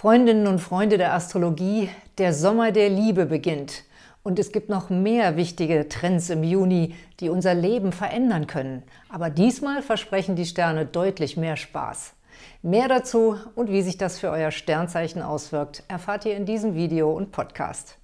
Freundinnen und Freunde der Astrologie, der Sommer der Liebe beginnt. Und es gibt noch mehr wichtige Trends im Juni, die unser Leben verändern können. Aber diesmal versprechen die Sterne deutlich mehr Spaß. Mehr dazu und wie sich das für euer Sternzeichen auswirkt, erfahrt ihr in diesem Video und Podcast.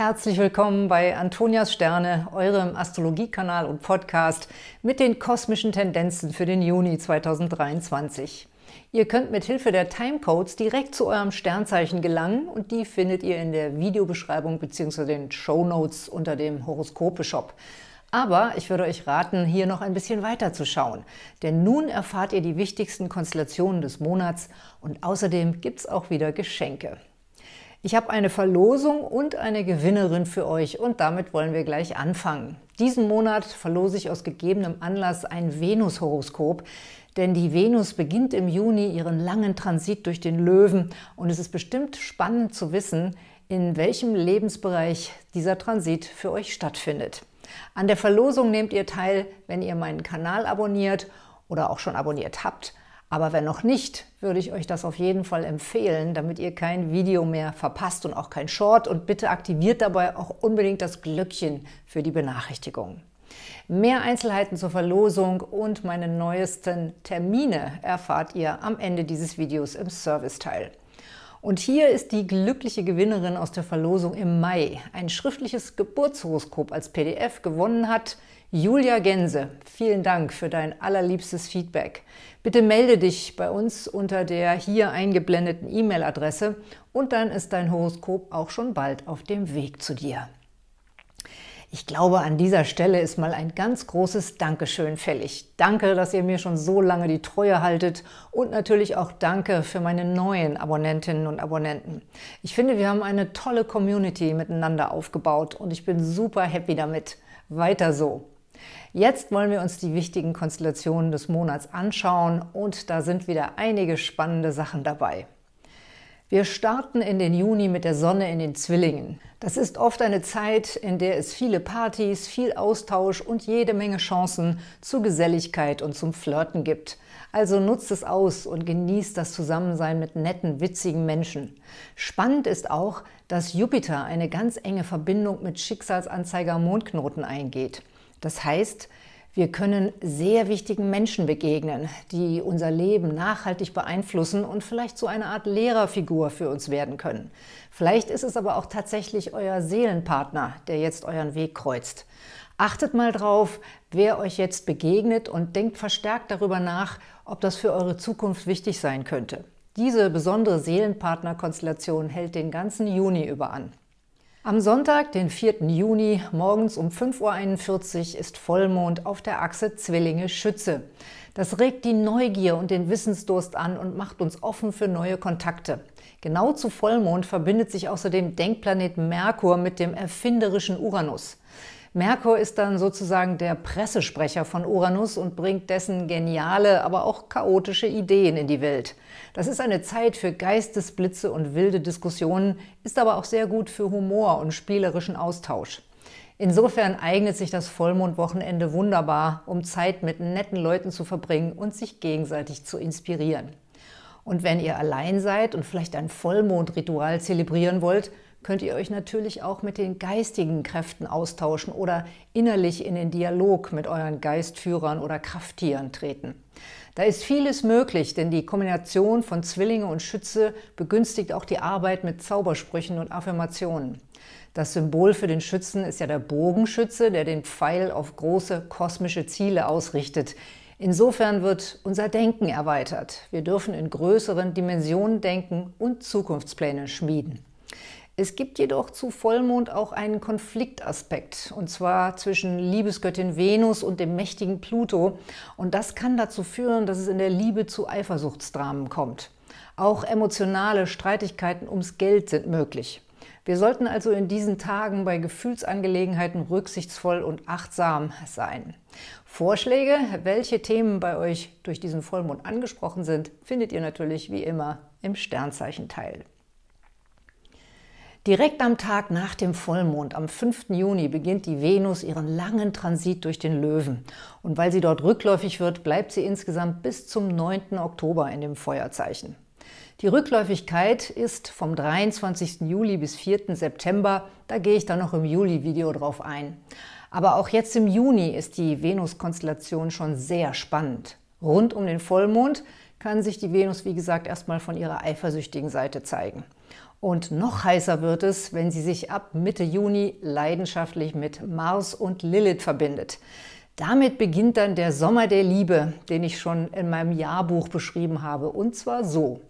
Herzlich willkommen bei Antonias Sterne, eurem Astrologiekanal und Podcast mit den kosmischen Tendenzen für den Juni 2023. Ihr könnt mit Hilfe der Timecodes direkt zu eurem Sternzeichen gelangen und die findet ihr in der Videobeschreibung bzw. den Show Notes unter dem Horoskope-Shop. Aber ich würde euch raten, hier noch ein bisschen weiter zu schauen, denn nun erfahrt ihr die wichtigsten Konstellationen des Monats und außerdem gibt es auch wieder Geschenke. Ich habe eine Verlosung und eine Gewinnerin für euch und damit wollen wir gleich anfangen. Diesen Monat verlose ich aus gegebenem Anlass ein Venus-Horoskop, denn die Venus beginnt im Juni ihren langen Transit durch den Löwen und es ist bestimmt spannend zu wissen, in welchem Lebensbereich dieser Transit für euch stattfindet. An der Verlosung nehmt ihr teil, wenn ihr meinen Kanal abonniert oder auch schon abonniert habt aber wenn noch nicht, würde ich euch das auf jeden Fall empfehlen, damit ihr kein Video mehr verpasst und auch kein Short. Und bitte aktiviert dabei auch unbedingt das Glöckchen für die Benachrichtigungen. Mehr Einzelheiten zur Verlosung und meine neuesten Termine erfahrt ihr am Ende dieses Videos im Serviceteil. Und hier ist die glückliche Gewinnerin aus der Verlosung im Mai, ein schriftliches Geburtshoroskop als PDF gewonnen hat – Julia Gänse, vielen Dank für dein allerliebstes Feedback. Bitte melde dich bei uns unter der hier eingeblendeten E-Mail-Adresse und dann ist dein Horoskop auch schon bald auf dem Weg zu dir. Ich glaube, an dieser Stelle ist mal ein ganz großes Dankeschön fällig. Danke, dass ihr mir schon so lange die Treue haltet und natürlich auch danke für meine neuen Abonnentinnen und Abonnenten. Ich finde, wir haben eine tolle Community miteinander aufgebaut und ich bin super happy damit. Weiter so. Jetzt wollen wir uns die wichtigen Konstellationen des Monats anschauen und da sind wieder einige spannende Sachen dabei. Wir starten in den Juni mit der Sonne in den Zwillingen. Das ist oft eine Zeit, in der es viele Partys, viel Austausch und jede Menge Chancen zur Geselligkeit und zum Flirten gibt. Also nutzt es aus und genießt das Zusammensein mit netten, witzigen Menschen. Spannend ist auch, dass Jupiter eine ganz enge Verbindung mit Schicksalsanzeiger Mondknoten eingeht. Das heißt, wir können sehr wichtigen Menschen begegnen, die unser Leben nachhaltig beeinflussen und vielleicht so eine Art Lehrerfigur für uns werden können. Vielleicht ist es aber auch tatsächlich euer Seelenpartner, der jetzt euren Weg kreuzt. Achtet mal drauf, wer euch jetzt begegnet und denkt verstärkt darüber nach, ob das für eure Zukunft wichtig sein könnte. Diese besondere Seelenpartnerkonstellation hält den ganzen Juni über an. Am Sonntag, den 4. Juni, morgens um 5.41 Uhr ist Vollmond auf der Achse Zwillinge-Schütze. Das regt die Neugier und den Wissensdurst an und macht uns offen für neue Kontakte. Genau zu Vollmond verbindet sich außerdem Denkplanet Merkur mit dem erfinderischen Uranus. Merkur ist dann sozusagen der Pressesprecher von Uranus und bringt dessen geniale, aber auch chaotische Ideen in die Welt. Das ist eine Zeit für Geistesblitze und wilde Diskussionen, ist aber auch sehr gut für Humor und spielerischen Austausch. Insofern eignet sich das Vollmondwochenende wunderbar, um Zeit mit netten Leuten zu verbringen und sich gegenseitig zu inspirieren. Und wenn ihr allein seid und vielleicht ein Vollmondritual zelebrieren wollt, könnt ihr euch natürlich auch mit den geistigen Kräften austauschen oder innerlich in den Dialog mit euren Geistführern oder Krafttieren treten. Da ist vieles möglich, denn die Kombination von Zwillinge und Schütze begünstigt auch die Arbeit mit Zaubersprüchen und Affirmationen. Das Symbol für den Schützen ist ja der Bogenschütze, der den Pfeil auf große kosmische Ziele ausrichtet. Insofern wird unser Denken erweitert. Wir dürfen in größeren Dimensionen denken und Zukunftspläne schmieden. Es gibt jedoch zu Vollmond auch einen Konfliktaspekt, und zwar zwischen Liebesgöttin Venus und dem mächtigen Pluto. Und das kann dazu führen, dass es in der Liebe zu Eifersuchtsdramen kommt. Auch emotionale Streitigkeiten ums Geld sind möglich. Wir sollten also in diesen Tagen bei Gefühlsangelegenheiten rücksichtsvoll und achtsam sein. Vorschläge, welche Themen bei euch durch diesen Vollmond angesprochen sind, findet ihr natürlich wie immer im Sternzeichenteil. Direkt am Tag nach dem Vollmond, am 5. Juni, beginnt die Venus ihren langen Transit durch den Löwen. Und weil sie dort rückläufig wird, bleibt sie insgesamt bis zum 9. Oktober in dem Feuerzeichen. Die Rückläufigkeit ist vom 23. Juli bis 4. September. Da gehe ich dann noch im Juli-Video drauf ein. Aber auch jetzt im Juni ist die Venus-Konstellation schon sehr spannend. Rund um den Vollmond kann sich die Venus, wie gesagt, erstmal von ihrer eifersüchtigen Seite zeigen. Und noch heißer wird es, wenn sie sich ab Mitte Juni leidenschaftlich mit Mars und Lilith verbindet. Damit beginnt dann der Sommer der Liebe, den ich schon in meinem Jahrbuch beschrieben habe. Und zwar so.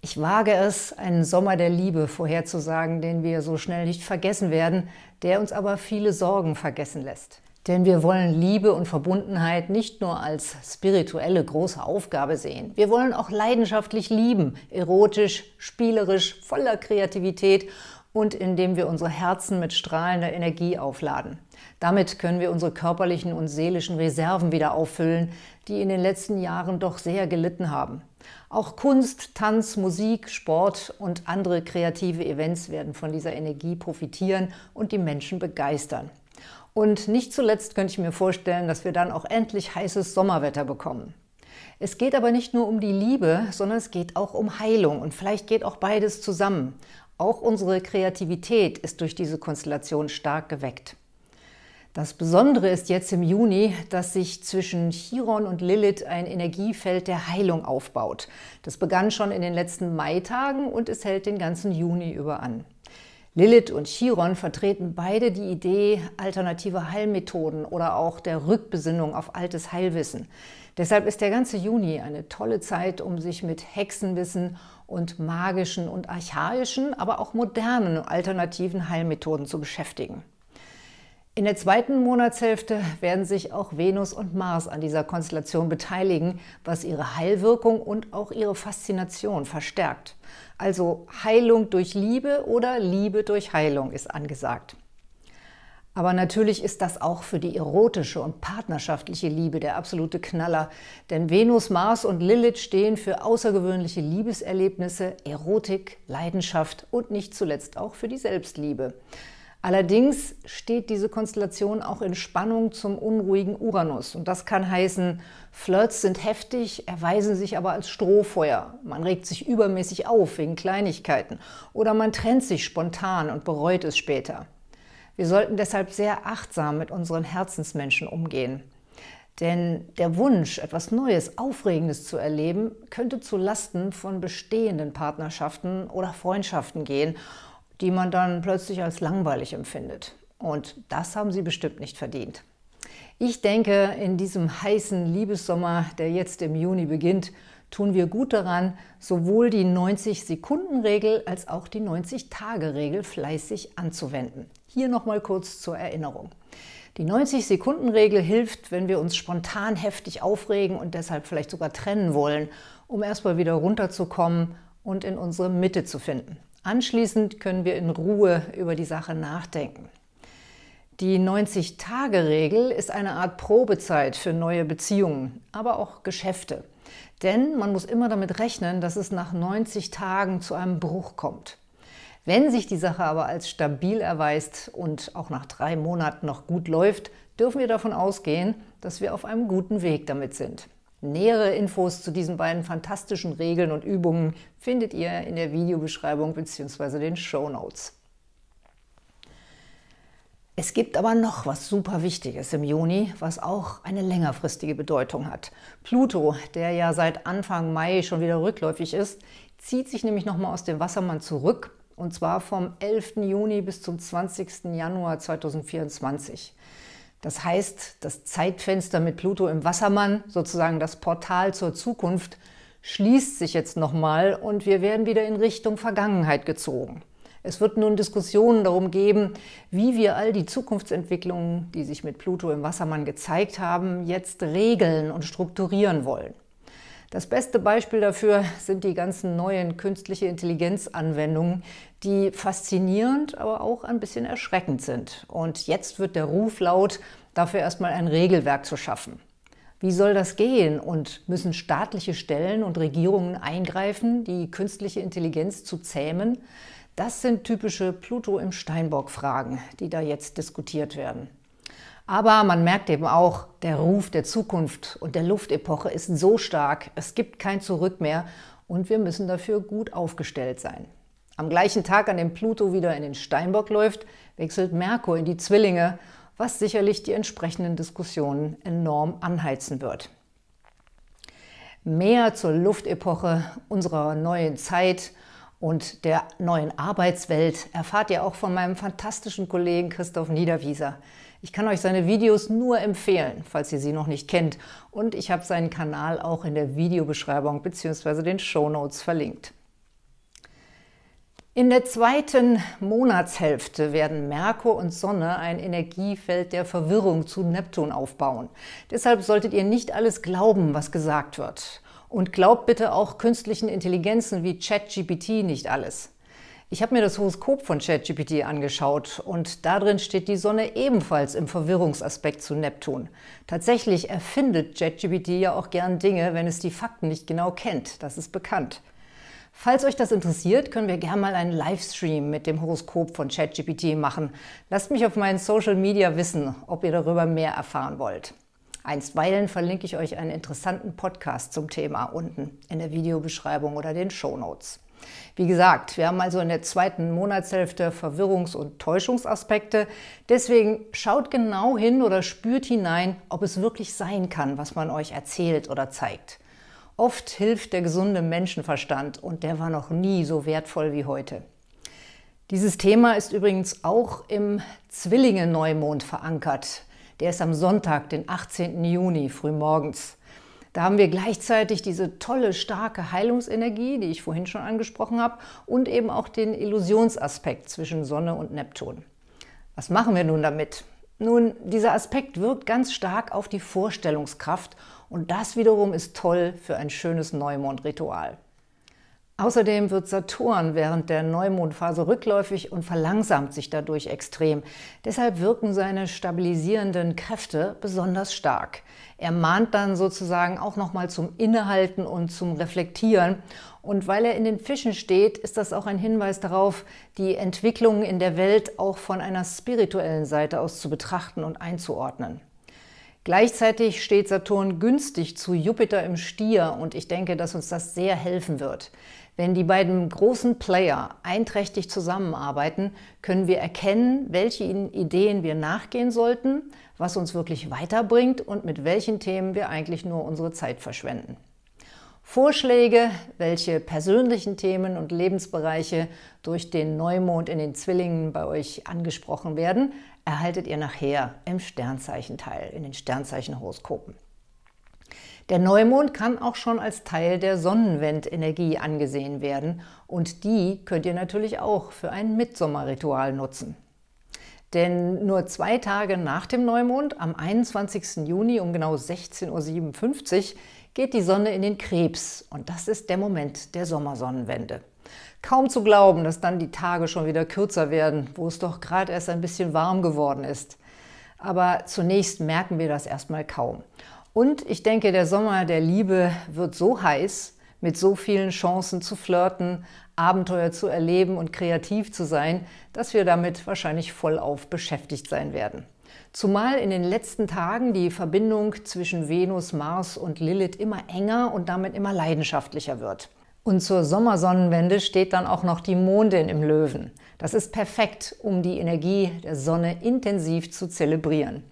Ich wage es, einen Sommer der Liebe vorherzusagen, den wir so schnell nicht vergessen werden, der uns aber viele Sorgen vergessen lässt. Denn wir wollen Liebe und Verbundenheit nicht nur als spirituelle große Aufgabe sehen. Wir wollen auch leidenschaftlich lieben, erotisch, spielerisch, voller Kreativität und indem wir unsere Herzen mit strahlender Energie aufladen. Damit können wir unsere körperlichen und seelischen Reserven wieder auffüllen, die in den letzten Jahren doch sehr gelitten haben. Auch Kunst, Tanz, Musik, Sport und andere kreative Events werden von dieser Energie profitieren und die Menschen begeistern. Und nicht zuletzt könnte ich mir vorstellen, dass wir dann auch endlich heißes Sommerwetter bekommen. Es geht aber nicht nur um die Liebe, sondern es geht auch um Heilung und vielleicht geht auch beides zusammen. Auch unsere Kreativität ist durch diese Konstellation stark geweckt. Das Besondere ist jetzt im Juni, dass sich zwischen Chiron und Lilith ein Energiefeld der Heilung aufbaut. Das begann schon in den letzten Maitagen und es hält den ganzen Juni über an. Lilith und Chiron vertreten beide die Idee alternativer Heilmethoden oder auch der Rückbesinnung auf altes Heilwissen. Deshalb ist der ganze Juni eine tolle Zeit, um sich mit Hexenwissen und magischen und archaischen, aber auch modernen alternativen Heilmethoden zu beschäftigen. In der zweiten Monatshälfte werden sich auch Venus und Mars an dieser Konstellation beteiligen, was ihre Heilwirkung und auch ihre Faszination verstärkt. Also Heilung durch Liebe oder Liebe durch Heilung ist angesagt. Aber natürlich ist das auch für die erotische und partnerschaftliche Liebe der absolute Knaller. Denn Venus, Mars und Lilith stehen für außergewöhnliche Liebeserlebnisse, Erotik, Leidenschaft und nicht zuletzt auch für die Selbstliebe. Allerdings steht diese Konstellation auch in Spannung zum unruhigen Uranus. Und das kann heißen, Flirts sind heftig, erweisen sich aber als Strohfeuer. Man regt sich übermäßig auf wegen Kleinigkeiten. Oder man trennt sich spontan und bereut es später. Wir sollten deshalb sehr achtsam mit unseren Herzensmenschen umgehen. Denn der Wunsch, etwas Neues, Aufregendes zu erleben, könnte zu Lasten von bestehenden Partnerschaften oder Freundschaften gehen die man dann plötzlich als langweilig empfindet. Und das haben sie bestimmt nicht verdient. Ich denke, in diesem heißen Liebessommer, der jetzt im Juni beginnt, tun wir gut daran, sowohl die 90-Sekunden-Regel als auch die 90-Tage-Regel fleißig anzuwenden. Hier nochmal kurz zur Erinnerung. Die 90-Sekunden-Regel hilft, wenn wir uns spontan heftig aufregen und deshalb vielleicht sogar trennen wollen, um erstmal wieder runterzukommen und in unsere Mitte zu finden. Anschließend können wir in Ruhe über die Sache nachdenken. Die 90-Tage-Regel ist eine Art Probezeit für neue Beziehungen, aber auch Geschäfte. Denn man muss immer damit rechnen, dass es nach 90 Tagen zu einem Bruch kommt. Wenn sich die Sache aber als stabil erweist und auch nach drei Monaten noch gut läuft, dürfen wir davon ausgehen, dass wir auf einem guten Weg damit sind. Nähere Infos zu diesen beiden fantastischen Regeln und Übungen findet ihr in der Videobeschreibung bzw. den Show Notes. Es gibt aber noch was super Wichtiges im Juni, was auch eine längerfristige Bedeutung hat. Pluto, der ja seit Anfang Mai schon wieder rückläufig ist, zieht sich nämlich nochmal aus dem Wassermann zurück, und zwar vom 11. Juni bis zum 20. Januar 2024. Das heißt, das Zeitfenster mit Pluto im Wassermann, sozusagen das Portal zur Zukunft, schließt sich jetzt nochmal und wir werden wieder in Richtung Vergangenheit gezogen. Es wird nun Diskussionen darum geben, wie wir all die Zukunftsentwicklungen, die sich mit Pluto im Wassermann gezeigt haben, jetzt regeln und strukturieren wollen. Das beste Beispiel dafür sind die ganzen neuen künstliche Intelligenzanwendungen, die faszinierend, aber auch ein bisschen erschreckend sind. Und jetzt wird der Ruf laut, dafür erstmal ein Regelwerk zu schaffen. Wie soll das gehen? Und müssen staatliche Stellen und Regierungen eingreifen, die künstliche Intelligenz zu zähmen? Das sind typische Pluto im Steinbock-Fragen, die da jetzt diskutiert werden. Aber man merkt eben auch, der Ruf der Zukunft und der Luftepoche ist so stark, es gibt kein Zurück mehr und wir müssen dafür gut aufgestellt sein. Am gleichen Tag, an dem Pluto wieder in den Steinbock läuft, wechselt Merkur in die Zwillinge, was sicherlich die entsprechenden Diskussionen enorm anheizen wird. Mehr zur Luftepoche unserer neuen Zeit und der neuen Arbeitswelt erfahrt ihr auch von meinem fantastischen Kollegen Christoph Niederwieser. Ich kann euch seine Videos nur empfehlen, falls ihr sie noch nicht kennt. Und ich habe seinen Kanal auch in der Videobeschreibung bzw. den Show Notes verlinkt. In der zweiten Monatshälfte werden Merkur und Sonne ein Energiefeld der Verwirrung zu Neptun aufbauen. Deshalb solltet ihr nicht alles glauben, was gesagt wird. Und glaubt bitte auch künstlichen Intelligenzen wie ChatGPT nicht alles. Ich habe mir das Horoskop von ChatGPT angeschaut und darin steht die Sonne ebenfalls im Verwirrungsaspekt zu Neptun. Tatsächlich erfindet ChatGPT ja auch gern Dinge, wenn es die Fakten nicht genau kennt. Das ist bekannt. Falls euch das interessiert, können wir gerne mal einen Livestream mit dem Horoskop von ChatGPT machen. Lasst mich auf meinen Social Media wissen, ob ihr darüber mehr erfahren wollt. Einstweilen verlinke ich euch einen interessanten Podcast zum Thema unten in der Videobeschreibung oder den Show Notes. Wie gesagt, wir haben also in der zweiten Monatshälfte Verwirrungs- und Täuschungsaspekte. Deswegen schaut genau hin oder spürt hinein, ob es wirklich sein kann, was man euch erzählt oder zeigt. Oft hilft der gesunde Menschenverstand und der war noch nie so wertvoll wie heute. Dieses Thema ist übrigens auch im Zwillinge-Neumond verankert. Der ist am Sonntag, den 18. Juni, frühmorgens. Da haben wir gleichzeitig diese tolle, starke Heilungsenergie, die ich vorhin schon angesprochen habe, und eben auch den Illusionsaspekt zwischen Sonne und Neptun. Was machen wir nun damit? Nun, dieser Aspekt wirkt ganz stark auf die Vorstellungskraft und das wiederum ist toll für ein schönes Neumondritual. Außerdem wird Saturn während der Neumondphase rückläufig und verlangsamt sich dadurch extrem. Deshalb wirken seine stabilisierenden Kräfte besonders stark. Er mahnt dann sozusagen auch nochmal zum Innehalten und zum Reflektieren. Und weil er in den Fischen steht, ist das auch ein Hinweis darauf, die Entwicklungen in der Welt auch von einer spirituellen Seite aus zu betrachten und einzuordnen. Gleichzeitig steht Saturn günstig zu Jupiter im Stier und ich denke, dass uns das sehr helfen wird. Wenn die beiden großen Player einträchtig zusammenarbeiten, können wir erkennen, welche Ideen wir nachgehen sollten, was uns wirklich weiterbringt und mit welchen Themen wir eigentlich nur unsere Zeit verschwenden. Vorschläge, welche persönlichen Themen und Lebensbereiche durch den Neumond in den Zwillingen bei euch angesprochen werden, erhaltet ihr nachher im Sternzeichenteil, in den Sternzeichenhoroskopen. Der Neumond kann auch schon als Teil der Sonnenwendenergie angesehen werden und die könnt ihr natürlich auch für ein Mitsommerritual nutzen. Denn nur zwei Tage nach dem Neumond, am 21. Juni um genau 16.57 Uhr, geht die Sonne in den Krebs und das ist der Moment der Sommersonnenwende. Kaum zu glauben, dass dann die Tage schon wieder kürzer werden, wo es doch gerade erst ein bisschen warm geworden ist. Aber zunächst merken wir das erstmal kaum. Und ich denke, der Sommer der Liebe wird so heiß, mit so vielen Chancen zu flirten, Abenteuer zu erleben und kreativ zu sein, dass wir damit wahrscheinlich vollauf beschäftigt sein werden. Zumal in den letzten Tagen die Verbindung zwischen Venus, Mars und Lilith immer enger und damit immer leidenschaftlicher wird. Und zur Sommersonnenwende steht dann auch noch die Mondin im Löwen. Das ist perfekt, um die Energie der Sonne intensiv zu zelebrieren.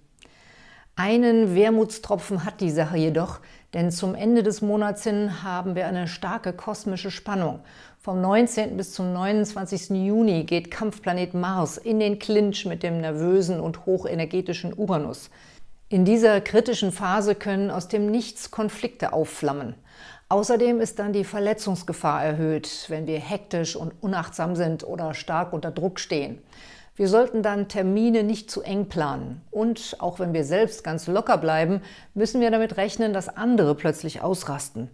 Einen Wermutstropfen hat die Sache jedoch, denn zum Ende des Monats hin haben wir eine starke kosmische Spannung. Vom 19. bis zum 29. Juni geht Kampfplanet Mars in den Clinch mit dem nervösen und hochenergetischen Uranus. In dieser kritischen Phase können aus dem Nichts Konflikte aufflammen. Außerdem ist dann die Verletzungsgefahr erhöht, wenn wir hektisch und unachtsam sind oder stark unter Druck stehen. Wir sollten dann Termine nicht zu eng planen. Und auch wenn wir selbst ganz locker bleiben, müssen wir damit rechnen, dass andere plötzlich ausrasten.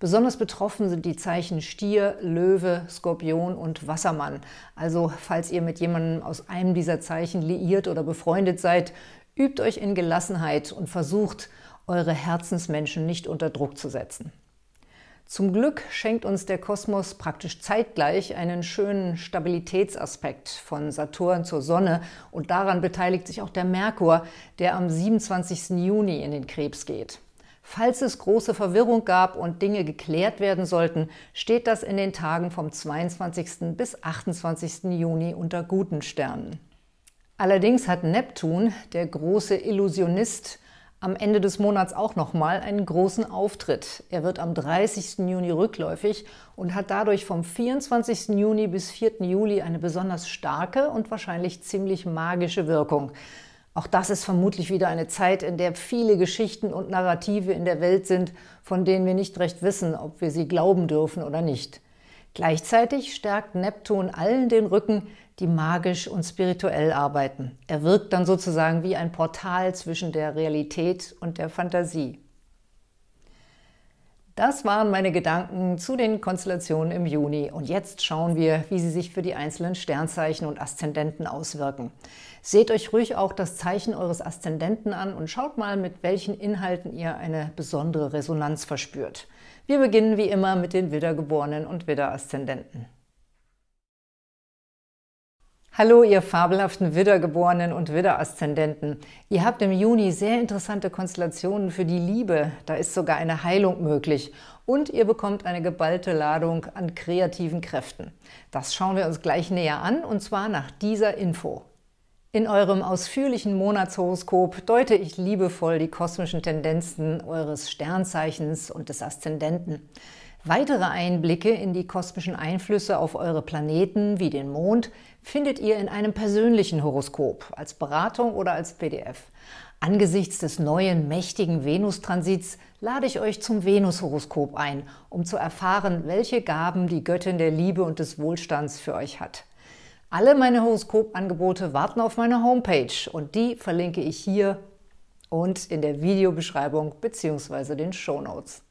Besonders betroffen sind die Zeichen Stier, Löwe, Skorpion und Wassermann. Also falls ihr mit jemandem aus einem dieser Zeichen liiert oder befreundet seid, übt euch in Gelassenheit und versucht, eure Herzensmenschen nicht unter Druck zu setzen. Zum Glück schenkt uns der Kosmos praktisch zeitgleich einen schönen Stabilitätsaspekt von Saturn zur Sonne und daran beteiligt sich auch der Merkur, der am 27. Juni in den Krebs geht. Falls es große Verwirrung gab und Dinge geklärt werden sollten, steht das in den Tagen vom 22. bis 28. Juni unter guten Sternen. Allerdings hat Neptun, der große Illusionist, am Ende des Monats auch nochmal einen großen Auftritt. Er wird am 30. Juni rückläufig und hat dadurch vom 24. Juni bis 4. Juli eine besonders starke und wahrscheinlich ziemlich magische Wirkung. Auch das ist vermutlich wieder eine Zeit, in der viele Geschichten und Narrative in der Welt sind, von denen wir nicht recht wissen, ob wir sie glauben dürfen oder nicht. Gleichzeitig stärkt Neptun allen den Rücken, die magisch und spirituell arbeiten. Er wirkt dann sozusagen wie ein Portal zwischen der Realität und der Fantasie. Das waren meine Gedanken zu den Konstellationen im Juni und jetzt schauen wir, wie sie sich für die einzelnen Sternzeichen und Aszendenten auswirken. Seht euch ruhig auch das Zeichen eures Aszendenten an und schaut mal, mit welchen Inhalten ihr eine besondere Resonanz verspürt. Wir beginnen wie immer mit den Wiedergeborenen und Widderaszendenten. Hallo, ihr fabelhaften Wiedergeborenen und Wiederaszendenten. Ihr habt im Juni sehr interessante Konstellationen für die Liebe. Da ist sogar eine Heilung möglich. Und ihr bekommt eine geballte Ladung an kreativen Kräften. Das schauen wir uns gleich näher an, und zwar nach dieser Info. In eurem ausführlichen Monatshoroskop deute ich liebevoll die kosmischen Tendenzen eures Sternzeichens und des Aszendenten. Weitere Einblicke in die kosmischen Einflüsse auf eure Planeten wie den Mond, findet ihr in einem persönlichen Horoskop, als Beratung oder als PDF. Angesichts des neuen mächtigen Venustransits lade ich euch zum Venus-Horoskop ein, um zu erfahren, welche Gaben die Göttin der Liebe und des Wohlstands für euch hat. Alle meine Horoskopangebote warten auf meine Homepage und die verlinke ich hier und in der Videobeschreibung bzw. den Shownotes.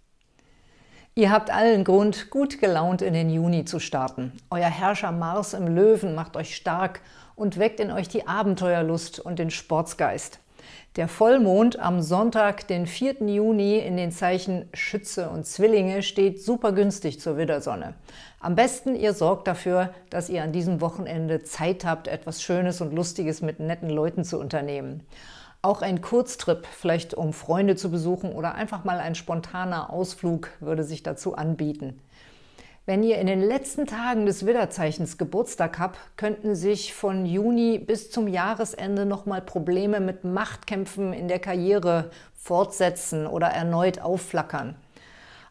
Ihr habt allen Grund, gut gelaunt in den Juni zu starten. Euer Herrscher Mars im Löwen macht euch stark und weckt in euch die Abenteuerlust und den Sportsgeist. Der Vollmond am Sonntag, den 4. Juni, in den Zeichen Schütze und Zwillinge steht super günstig zur Widdersonne. Am besten ihr sorgt dafür, dass ihr an diesem Wochenende Zeit habt, etwas Schönes und Lustiges mit netten Leuten zu unternehmen. Auch ein Kurztrip, vielleicht um Freunde zu besuchen oder einfach mal ein spontaner Ausflug würde sich dazu anbieten. Wenn ihr in den letzten Tagen des Widderzeichens Geburtstag habt, könnten sich von Juni bis zum Jahresende nochmal Probleme mit Machtkämpfen in der Karriere fortsetzen oder erneut aufflackern.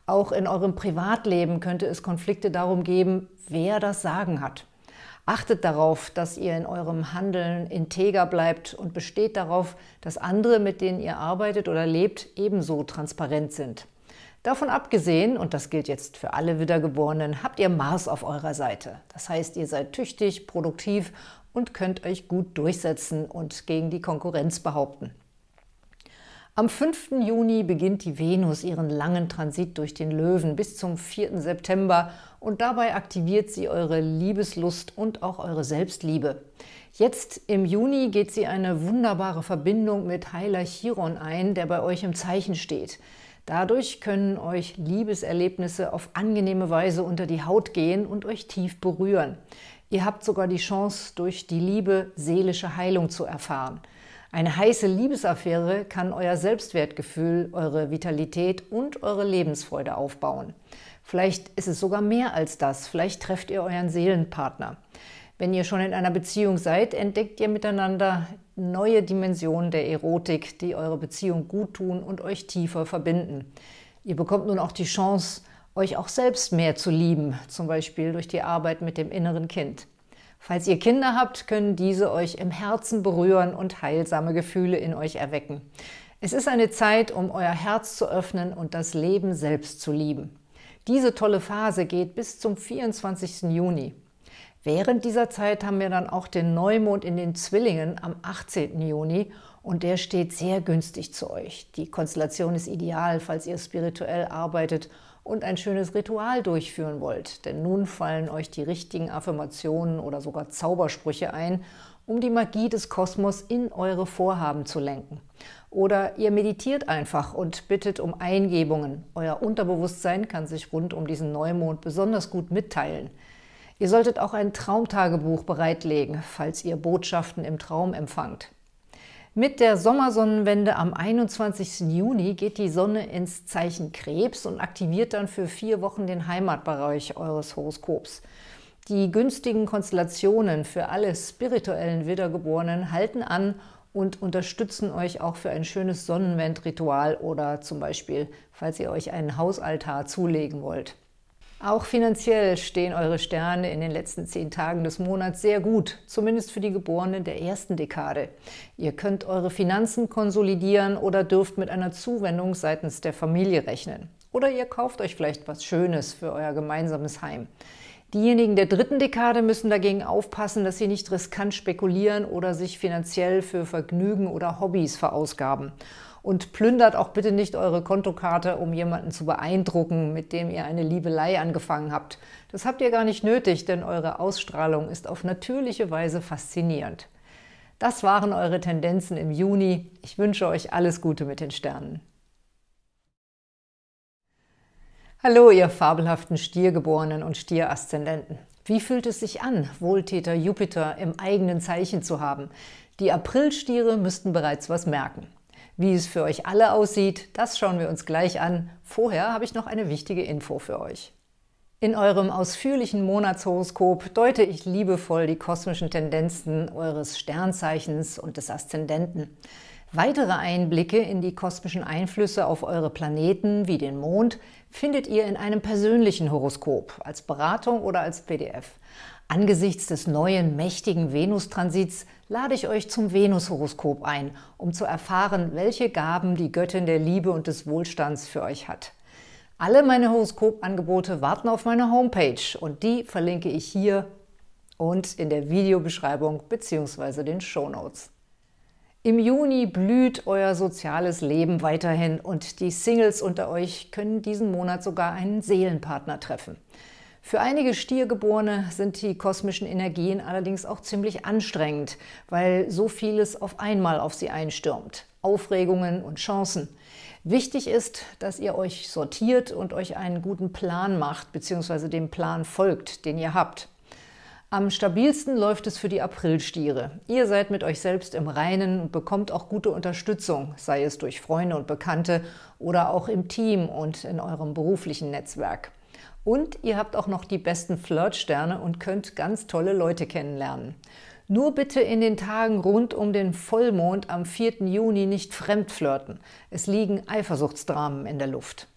Auch in eurem Privatleben könnte es Konflikte darum geben, wer das Sagen hat. Achtet darauf, dass ihr in eurem Handeln integer bleibt und besteht darauf, dass andere, mit denen ihr arbeitet oder lebt, ebenso transparent sind. Davon abgesehen, und das gilt jetzt für alle Wiedergeborenen, habt ihr Mars auf eurer Seite. Das heißt, ihr seid tüchtig, produktiv und könnt euch gut durchsetzen und gegen die Konkurrenz behaupten. Am 5. Juni beginnt die Venus ihren langen Transit durch den Löwen bis zum 4. September und dabei aktiviert sie eure Liebeslust und auch eure Selbstliebe. Jetzt im Juni geht sie eine wunderbare Verbindung mit Heiler Chiron ein, der bei euch im Zeichen steht. Dadurch können euch Liebeserlebnisse auf angenehme Weise unter die Haut gehen und euch tief berühren. Ihr habt sogar die Chance, durch die Liebe seelische Heilung zu erfahren. Eine heiße Liebesaffäre kann euer Selbstwertgefühl, eure Vitalität und eure Lebensfreude aufbauen. Vielleicht ist es sogar mehr als das. Vielleicht trefft ihr euren Seelenpartner. Wenn ihr schon in einer Beziehung seid, entdeckt ihr miteinander neue Dimensionen der Erotik, die eure Beziehung gut tun und euch tiefer verbinden. Ihr bekommt nun auch die Chance, euch auch selbst mehr zu lieben, zum Beispiel durch die Arbeit mit dem inneren Kind. Falls ihr Kinder habt, können diese euch im Herzen berühren und heilsame Gefühle in euch erwecken. Es ist eine Zeit, um euer Herz zu öffnen und das Leben selbst zu lieben. Diese tolle Phase geht bis zum 24. Juni. Während dieser Zeit haben wir dann auch den Neumond in den Zwillingen am 18. Juni und der steht sehr günstig zu euch. Die Konstellation ist ideal, falls ihr spirituell arbeitet und ein schönes Ritual durchführen wollt. Denn nun fallen euch die richtigen Affirmationen oder sogar Zaubersprüche ein, um die Magie des Kosmos in eure Vorhaben zu lenken. Oder ihr meditiert einfach und bittet um Eingebungen. Euer Unterbewusstsein kann sich rund um diesen Neumond besonders gut mitteilen. Ihr solltet auch ein Traumtagebuch bereitlegen, falls ihr Botschaften im Traum empfangt. Mit der Sommersonnenwende am 21. Juni geht die Sonne ins Zeichen Krebs und aktiviert dann für vier Wochen den Heimatbereich eures Horoskops. Die günstigen Konstellationen für alle spirituellen Wiedergeborenen halten an und unterstützen euch auch für ein schönes Sonnenwendritual oder zum Beispiel, falls ihr euch einen Hausaltar zulegen wollt. Auch finanziell stehen eure Sterne in den letzten zehn Tagen des Monats sehr gut, zumindest für die Geborenen der ersten Dekade. Ihr könnt eure Finanzen konsolidieren oder dürft mit einer Zuwendung seitens der Familie rechnen. Oder ihr kauft euch vielleicht was Schönes für euer gemeinsames Heim. Diejenigen der dritten Dekade müssen dagegen aufpassen, dass sie nicht riskant spekulieren oder sich finanziell für Vergnügen oder Hobbys verausgaben und plündert auch bitte nicht eure Kontokarte, um jemanden zu beeindrucken, mit dem ihr eine Liebelei angefangen habt. Das habt ihr gar nicht nötig, denn eure Ausstrahlung ist auf natürliche Weise faszinierend. Das waren eure Tendenzen im Juni. Ich wünsche euch alles Gute mit den Sternen. Hallo, ihr fabelhaften Stiergeborenen und Stieraszendenten. Wie fühlt es sich an, Wohltäter Jupiter im eigenen Zeichen zu haben? Die Aprilstiere müssten bereits was merken. Wie es für euch alle aussieht, das schauen wir uns gleich an. Vorher habe ich noch eine wichtige Info für euch. In eurem ausführlichen Monatshoroskop deute ich liebevoll die kosmischen Tendenzen eures Sternzeichens und des Aszendenten. Weitere Einblicke in die kosmischen Einflüsse auf eure Planeten wie den Mond findet ihr in einem persönlichen Horoskop, als Beratung oder als PDF. Angesichts des neuen mächtigen Venustransits lade ich euch zum Venushoroskop ein, um zu erfahren, welche Gaben die Göttin der Liebe und des Wohlstands für euch hat. Alle meine Horoskopangebote warten auf meine Homepage und die verlinke ich hier und in der Videobeschreibung bzw. den Shownotes. Im Juni blüht euer soziales Leben weiterhin und die Singles unter euch können diesen Monat sogar einen Seelenpartner treffen. Für einige Stiergeborene sind die kosmischen Energien allerdings auch ziemlich anstrengend, weil so vieles auf einmal auf sie einstürmt. Aufregungen und Chancen. Wichtig ist, dass ihr euch sortiert und euch einen guten Plan macht, bzw. dem Plan folgt, den ihr habt. Am stabilsten läuft es für die Aprilstiere. Ihr seid mit euch selbst im Reinen und bekommt auch gute Unterstützung, sei es durch Freunde und Bekannte oder auch im Team und in eurem beruflichen Netzwerk. Und ihr habt auch noch die besten Flirtsterne und könnt ganz tolle Leute kennenlernen. Nur bitte in den Tagen rund um den Vollmond am 4. Juni nicht fremdflirten. Es liegen Eifersuchtsdramen in der Luft.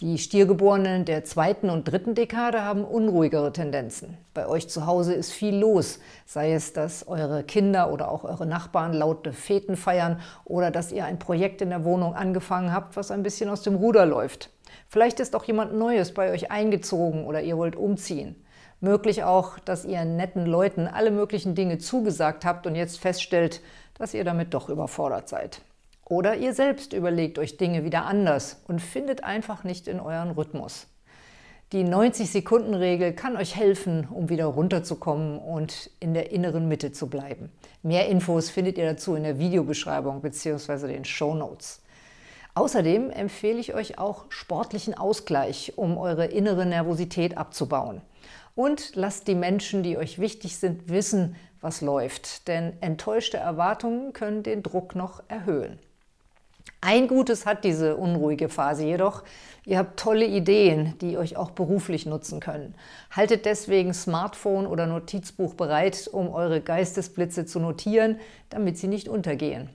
Die Stiergeborenen der zweiten und dritten Dekade haben unruhigere Tendenzen. Bei euch zu Hause ist viel los, sei es, dass eure Kinder oder auch eure Nachbarn laute Feten feiern oder dass ihr ein Projekt in der Wohnung angefangen habt, was ein bisschen aus dem Ruder läuft. Vielleicht ist auch jemand Neues bei euch eingezogen oder ihr wollt umziehen. Möglich auch, dass ihr netten Leuten alle möglichen Dinge zugesagt habt und jetzt feststellt, dass ihr damit doch überfordert seid. Oder ihr selbst überlegt euch Dinge wieder anders und findet einfach nicht in euren Rhythmus. Die 90-Sekunden-Regel kann euch helfen, um wieder runterzukommen und in der inneren Mitte zu bleiben. Mehr Infos findet ihr dazu in der Videobeschreibung bzw. den Show Notes. Außerdem empfehle ich euch auch sportlichen Ausgleich, um eure innere Nervosität abzubauen. Und lasst die Menschen, die euch wichtig sind, wissen, was läuft, denn enttäuschte Erwartungen können den Druck noch erhöhen. Ein Gutes hat diese unruhige Phase jedoch. Ihr habt tolle Ideen, die euch auch beruflich nutzen können. Haltet deswegen Smartphone oder Notizbuch bereit, um eure Geistesblitze zu notieren, damit sie nicht untergehen.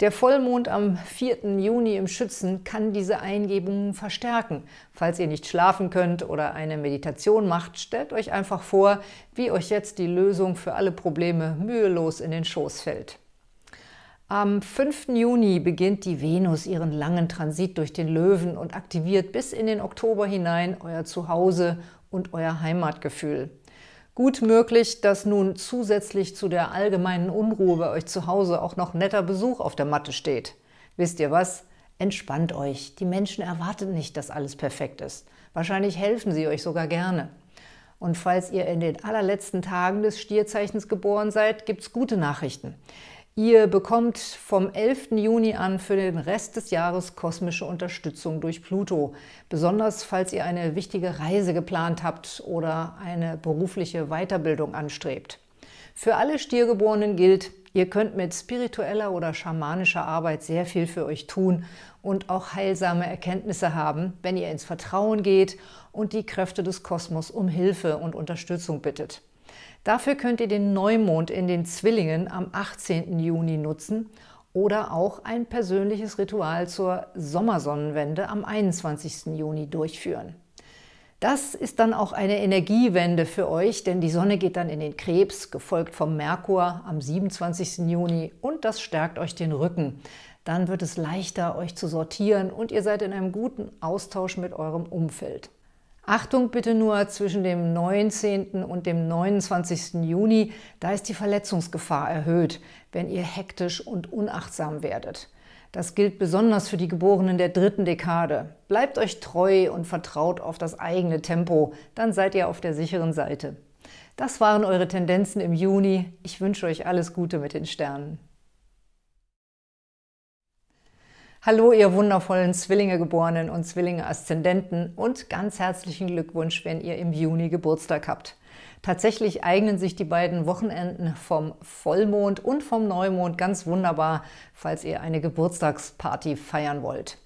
Der Vollmond am 4. Juni im Schützen kann diese Eingebungen verstärken. Falls ihr nicht schlafen könnt oder eine Meditation macht, stellt euch einfach vor, wie euch jetzt die Lösung für alle Probleme mühelos in den Schoß fällt. Am 5. Juni beginnt die Venus ihren langen Transit durch den Löwen und aktiviert bis in den Oktober hinein euer Zuhause und euer Heimatgefühl. Gut möglich, dass nun zusätzlich zu der allgemeinen Unruhe bei euch zu Hause auch noch netter Besuch auf der Matte steht. Wisst ihr was? Entspannt euch. Die Menschen erwarten nicht, dass alles perfekt ist. Wahrscheinlich helfen sie euch sogar gerne. Und falls ihr in den allerletzten Tagen des Stierzeichens geboren seid, gibt's gute Nachrichten. Ihr bekommt vom 11. Juni an für den Rest des Jahres kosmische Unterstützung durch Pluto, besonders falls ihr eine wichtige Reise geplant habt oder eine berufliche Weiterbildung anstrebt. Für alle Stiergeborenen gilt, ihr könnt mit spiritueller oder schamanischer Arbeit sehr viel für euch tun und auch heilsame Erkenntnisse haben, wenn ihr ins Vertrauen geht und die Kräfte des Kosmos um Hilfe und Unterstützung bittet. Dafür könnt ihr den Neumond in den Zwillingen am 18. Juni nutzen oder auch ein persönliches Ritual zur Sommersonnenwende am 21. Juni durchführen. Das ist dann auch eine Energiewende für euch, denn die Sonne geht dann in den Krebs, gefolgt vom Merkur am 27. Juni und das stärkt euch den Rücken. Dann wird es leichter, euch zu sortieren und ihr seid in einem guten Austausch mit eurem Umfeld. Achtung bitte nur zwischen dem 19. und dem 29. Juni, da ist die Verletzungsgefahr erhöht, wenn ihr hektisch und unachtsam werdet. Das gilt besonders für die Geborenen der dritten Dekade. Bleibt euch treu und vertraut auf das eigene Tempo, dann seid ihr auf der sicheren Seite. Das waren eure Tendenzen im Juni. Ich wünsche euch alles Gute mit den Sternen. Hallo, ihr wundervollen Zwillinge-Geborenen und Zwillinge-Aszendenten und ganz herzlichen Glückwunsch, wenn ihr im Juni Geburtstag habt. Tatsächlich eignen sich die beiden Wochenenden vom Vollmond und vom Neumond ganz wunderbar, falls ihr eine Geburtstagsparty feiern wollt.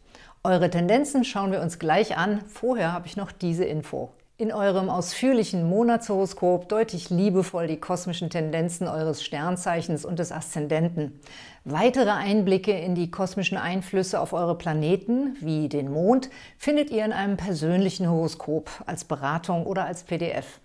Eure Tendenzen schauen wir uns gleich an. Vorher habe ich noch diese Info. In eurem ausführlichen Monatshoroskop deute ich liebevoll die kosmischen Tendenzen eures Sternzeichens und des Aszendenten. Weitere Einblicke in die kosmischen Einflüsse auf eure Planeten, wie den Mond, findet ihr in einem persönlichen Horoskop, als Beratung oder als PDF.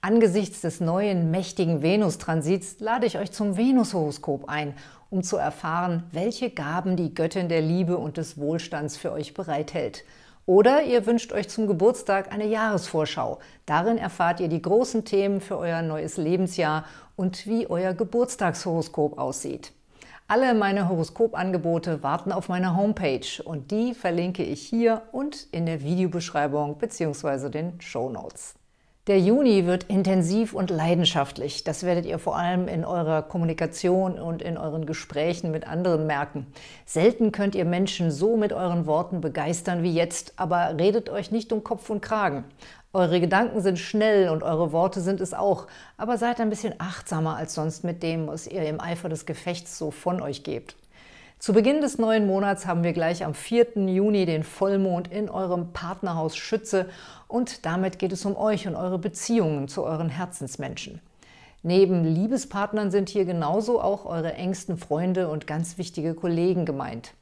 Angesichts des neuen mächtigen Venustransits lade ich euch zum Venus-Horoskop ein, um zu erfahren, welche Gaben die Göttin der Liebe und des Wohlstands für euch bereithält. Oder ihr wünscht euch zum Geburtstag eine Jahresvorschau. Darin erfahrt ihr die großen Themen für euer neues Lebensjahr und wie euer Geburtstagshoroskop aussieht. Alle meine Horoskopangebote warten auf meiner Homepage und die verlinke ich hier und in der Videobeschreibung bzw. den Show Notes. Der Juni wird intensiv und leidenschaftlich. Das werdet ihr vor allem in eurer Kommunikation und in euren Gesprächen mit anderen merken. Selten könnt ihr Menschen so mit euren Worten begeistern wie jetzt, aber redet euch nicht um Kopf und Kragen. Eure Gedanken sind schnell und eure Worte sind es auch, aber seid ein bisschen achtsamer als sonst mit dem, was ihr im Eifer des Gefechts so von euch gebt. Zu Beginn des neuen Monats haben wir gleich am 4. Juni den Vollmond in eurem Partnerhaus Schütze und damit geht es um euch und eure Beziehungen zu euren Herzensmenschen. Neben Liebespartnern sind hier genauso auch eure engsten Freunde und ganz wichtige Kollegen gemeint.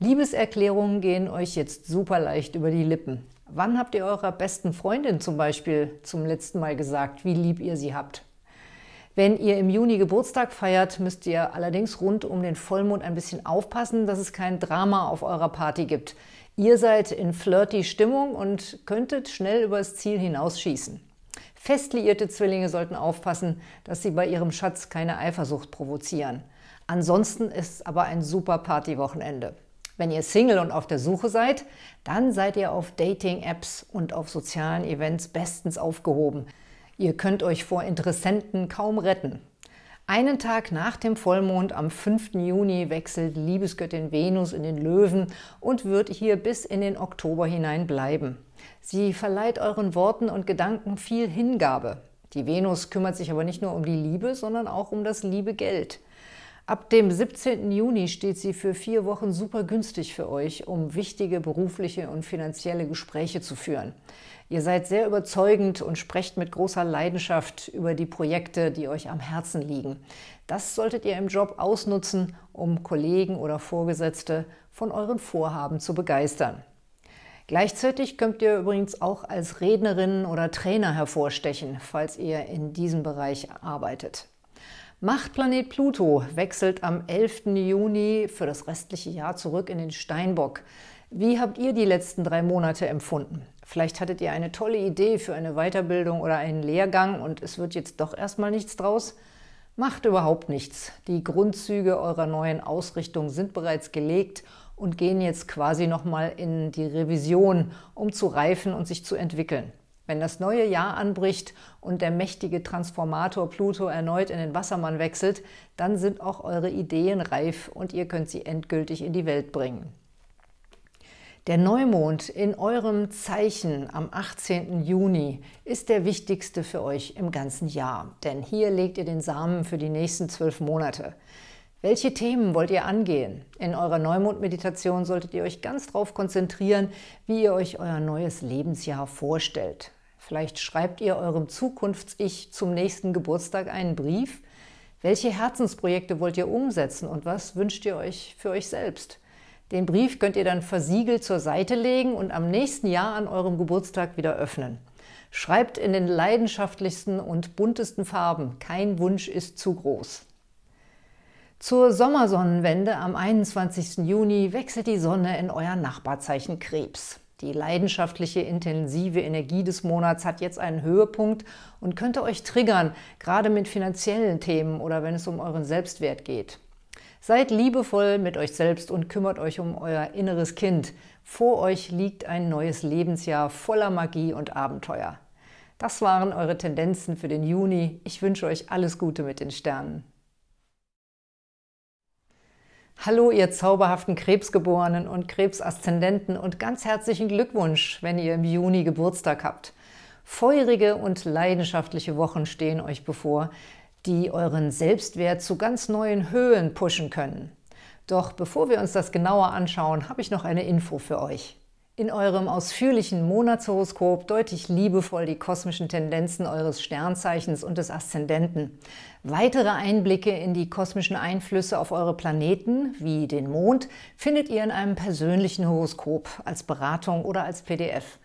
Liebeserklärungen gehen euch jetzt super leicht über die Lippen. Wann habt ihr eurer besten Freundin zum Beispiel zum letzten Mal gesagt, wie lieb ihr sie habt? Wenn ihr im Juni Geburtstag feiert, müsst ihr allerdings rund um den Vollmond ein bisschen aufpassen, dass es kein Drama auf eurer Party gibt. Ihr seid in flirty Stimmung und könntet schnell übers Ziel hinausschießen. Fest liierte Zwillinge sollten aufpassen, dass sie bei ihrem Schatz keine Eifersucht provozieren. Ansonsten ist es aber ein super Partywochenende. Wenn ihr Single und auf der Suche seid, dann seid ihr auf Dating-Apps und auf sozialen Events bestens aufgehoben. Ihr könnt euch vor Interessenten kaum retten. Einen Tag nach dem Vollmond am 5. Juni wechselt Liebesgöttin Venus in den Löwen und wird hier bis in den Oktober hinein bleiben. Sie verleiht euren Worten und Gedanken viel Hingabe. Die Venus kümmert sich aber nicht nur um die Liebe, sondern auch um das liebe Geld. Ab dem 17. Juni steht sie für vier Wochen super günstig für euch, um wichtige berufliche und finanzielle Gespräche zu führen. Ihr seid sehr überzeugend und sprecht mit großer Leidenschaft über die Projekte, die euch am Herzen liegen. Das solltet ihr im Job ausnutzen, um Kollegen oder Vorgesetzte von euren Vorhaben zu begeistern. Gleichzeitig könnt ihr übrigens auch als Rednerin oder Trainer hervorstechen, falls ihr in diesem Bereich arbeitet. Machtplanet Pluto wechselt am 11. Juni für das restliche Jahr zurück in den Steinbock. Wie habt ihr die letzten drei Monate empfunden? Vielleicht hattet ihr eine tolle Idee für eine Weiterbildung oder einen Lehrgang und es wird jetzt doch erstmal nichts draus? Macht überhaupt nichts. Die Grundzüge eurer neuen Ausrichtung sind bereits gelegt und gehen jetzt quasi nochmal in die Revision, um zu reifen und sich zu entwickeln. Wenn das neue Jahr anbricht und der mächtige Transformator Pluto erneut in den Wassermann wechselt, dann sind auch eure Ideen reif und ihr könnt sie endgültig in die Welt bringen. Der Neumond in eurem Zeichen am 18. Juni ist der wichtigste für euch im ganzen Jahr, denn hier legt ihr den Samen für die nächsten zwölf Monate. Welche Themen wollt ihr angehen? In eurer Neumond-Meditation solltet ihr euch ganz darauf konzentrieren, wie ihr euch euer neues Lebensjahr vorstellt. Vielleicht schreibt ihr eurem Zukunfts-Ich zum nächsten Geburtstag einen Brief. Welche Herzensprojekte wollt ihr umsetzen und was wünscht ihr euch für euch selbst? Den Brief könnt ihr dann versiegelt zur Seite legen und am nächsten Jahr an eurem Geburtstag wieder öffnen. Schreibt in den leidenschaftlichsten und buntesten Farben. Kein Wunsch ist zu groß. Zur Sommersonnenwende am 21. Juni wechselt die Sonne in euer Nachbarzeichen Krebs. Die leidenschaftliche, intensive Energie des Monats hat jetzt einen Höhepunkt und könnte euch triggern, gerade mit finanziellen Themen oder wenn es um euren Selbstwert geht. Seid liebevoll mit euch selbst und kümmert euch um euer inneres Kind. Vor euch liegt ein neues Lebensjahr voller Magie und Abenteuer. Das waren eure Tendenzen für den Juni. Ich wünsche euch alles Gute mit den Sternen. Hallo, ihr zauberhaften Krebsgeborenen und Krebsaszendenten und ganz herzlichen Glückwunsch, wenn ihr im Juni Geburtstag habt. Feurige und leidenschaftliche Wochen stehen euch bevor, die euren Selbstwert zu ganz neuen Höhen pushen können. Doch bevor wir uns das genauer anschauen, habe ich noch eine Info für euch. In eurem ausführlichen Monatshoroskop deute ich liebevoll die kosmischen Tendenzen eures Sternzeichens und des Aszendenten. Weitere Einblicke in die kosmischen Einflüsse auf eure Planeten, wie den Mond, findet ihr in einem persönlichen Horoskop, als Beratung oder als PDF.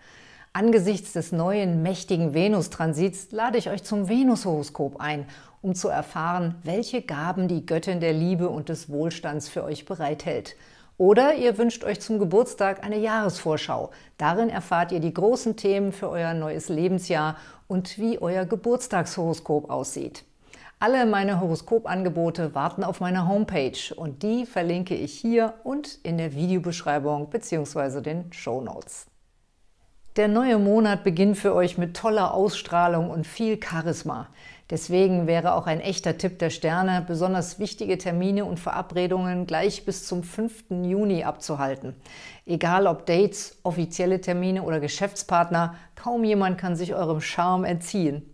Angesichts des neuen mächtigen Venustransits lade ich euch zum Venus-Horoskop ein, um zu erfahren, welche Gaben die Göttin der Liebe und des Wohlstands für euch bereithält. Oder ihr wünscht euch zum Geburtstag eine Jahresvorschau. Darin erfahrt ihr die großen Themen für euer neues Lebensjahr und wie euer Geburtstagshoroskop aussieht. Alle meine Horoskopangebote warten auf meiner Homepage und die verlinke ich hier und in der Videobeschreibung bzw. den Show Notes. Der neue Monat beginnt für euch mit toller Ausstrahlung und viel Charisma. Deswegen wäre auch ein echter Tipp der Sterne, besonders wichtige Termine und Verabredungen gleich bis zum 5. Juni abzuhalten. Egal ob Dates, offizielle Termine oder Geschäftspartner, kaum jemand kann sich eurem Charme entziehen.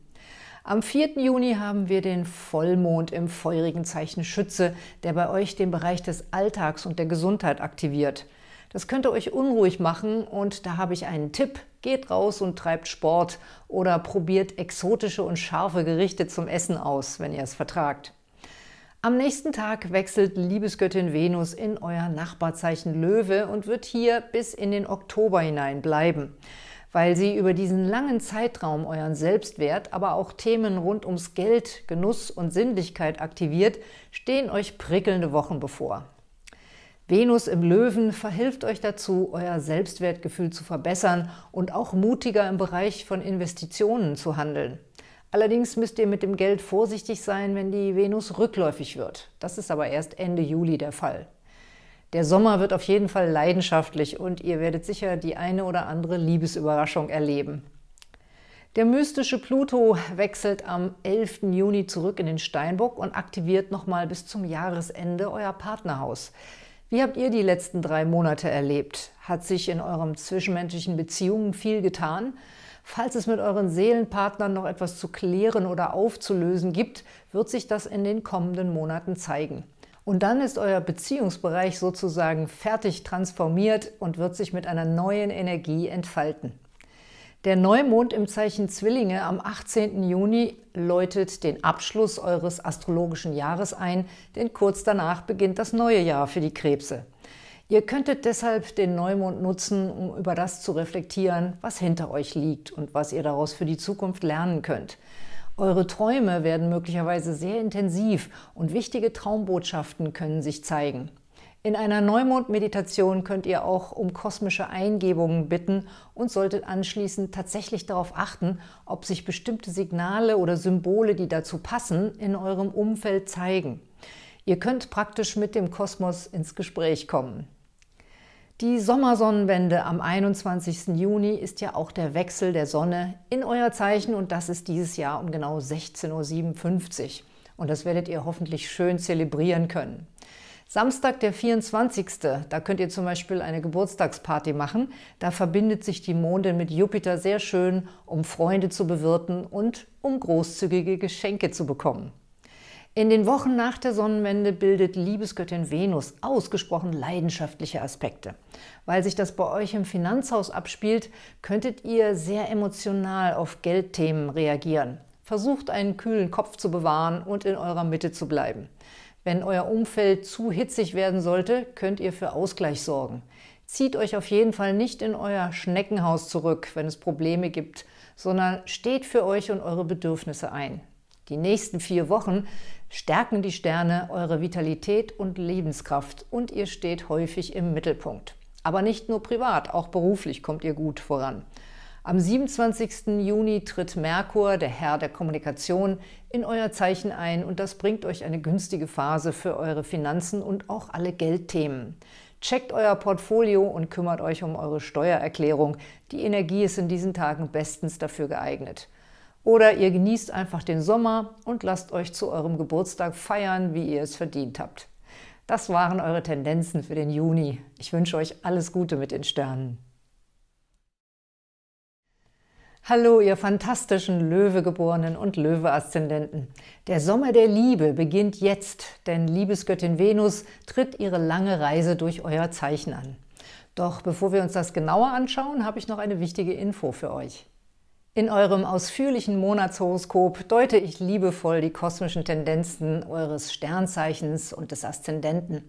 Am 4. Juni haben wir den Vollmond im feurigen Zeichen Schütze, der bei euch den Bereich des Alltags und der Gesundheit aktiviert. Das könnte euch unruhig machen und da habe ich einen Tipp. Geht raus und treibt Sport oder probiert exotische und scharfe Gerichte zum Essen aus, wenn ihr es vertragt. Am nächsten Tag wechselt Liebesgöttin Venus in euer Nachbarzeichen Löwe und wird hier bis in den Oktober hinein bleiben weil sie über diesen langen Zeitraum euren Selbstwert, aber auch Themen rund ums Geld, Genuss und Sinnlichkeit aktiviert, stehen euch prickelnde Wochen bevor. Venus im Löwen verhilft euch dazu, euer Selbstwertgefühl zu verbessern und auch mutiger im Bereich von Investitionen zu handeln. Allerdings müsst ihr mit dem Geld vorsichtig sein, wenn die Venus rückläufig wird. Das ist aber erst Ende Juli der Fall. Der Sommer wird auf jeden Fall leidenschaftlich und ihr werdet sicher die eine oder andere Liebesüberraschung erleben. Der mystische Pluto wechselt am 11. Juni zurück in den Steinbock und aktiviert nochmal bis zum Jahresende euer Partnerhaus. Wie habt ihr die letzten drei Monate erlebt? Hat sich in euren zwischenmenschlichen Beziehungen viel getan? Falls es mit euren Seelenpartnern noch etwas zu klären oder aufzulösen gibt, wird sich das in den kommenden Monaten zeigen. Und dann ist euer Beziehungsbereich sozusagen fertig transformiert und wird sich mit einer neuen Energie entfalten. Der Neumond im Zeichen Zwillinge am 18. Juni läutet den Abschluss eures astrologischen Jahres ein, denn kurz danach beginnt das neue Jahr für die Krebse. Ihr könntet deshalb den Neumond nutzen, um über das zu reflektieren, was hinter euch liegt und was ihr daraus für die Zukunft lernen könnt. Eure Träume werden möglicherweise sehr intensiv und wichtige Traumbotschaften können sich zeigen. In einer Neumond-Meditation könnt ihr auch um kosmische Eingebungen bitten und solltet anschließend tatsächlich darauf achten, ob sich bestimmte Signale oder Symbole, die dazu passen, in eurem Umfeld zeigen. Ihr könnt praktisch mit dem Kosmos ins Gespräch kommen. Die Sommersonnenwende am 21. Juni ist ja auch der Wechsel der Sonne in euer Zeichen und das ist dieses Jahr um genau 16.57 Uhr. Und das werdet ihr hoffentlich schön zelebrieren können. Samstag, der 24., da könnt ihr zum Beispiel eine Geburtstagsparty machen. Da verbindet sich die Mondin mit Jupiter sehr schön, um Freunde zu bewirten und um großzügige Geschenke zu bekommen. In den Wochen nach der Sonnenwende bildet Liebesgöttin Venus ausgesprochen leidenschaftliche Aspekte. Weil sich das bei euch im Finanzhaus abspielt, könntet ihr sehr emotional auf Geldthemen reagieren. Versucht einen kühlen Kopf zu bewahren und in eurer Mitte zu bleiben. Wenn euer Umfeld zu hitzig werden sollte, könnt ihr für Ausgleich sorgen. Zieht euch auf jeden Fall nicht in euer Schneckenhaus zurück, wenn es Probleme gibt, sondern steht für euch und eure Bedürfnisse ein. Die nächsten vier Wochen stärken die Sterne eure Vitalität und Lebenskraft und ihr steht häufig im Mittelpunkt. Aber nicht nur privat, auch beruflich kommt ihr gut voran. Am 27. Juni tritt Merkur, der Herr der Kommunikation, in euer Zeichen ein und das bringt euch eine günstige Phase für eure Finanzen und auch alle Geldthemen. Checkt euer Portfolio und kümmert euch um eure Steuererklärung. Die Energie ist in diesen Tagen bestens dafür geeignet. Oder ihr genießt einfach den Sommer und lasst euch zu eurem Geburtstag feiern, wie ihr es verdient habt. Das waren eure Tendenzen für den Juni. Ich wünsche euch alles Gute mit den Sternen. Hallo, ihr fantastischen Löwegeborenen und Löwe-Aszendenten. Der Sommer der Liebe beginnt jetzt, denn Liebesgöttin Venus tritt ihre lange Reise durch euer Zeichen an. Doch bevor wir uns das genauer anschauen, habe ich noch eine wichtige Info für euch. In eurem ausführlichen Monatshoroskop deute ich liebevoll die kosmischen Tendenzen eures Sternzeichens und des Aszendenten.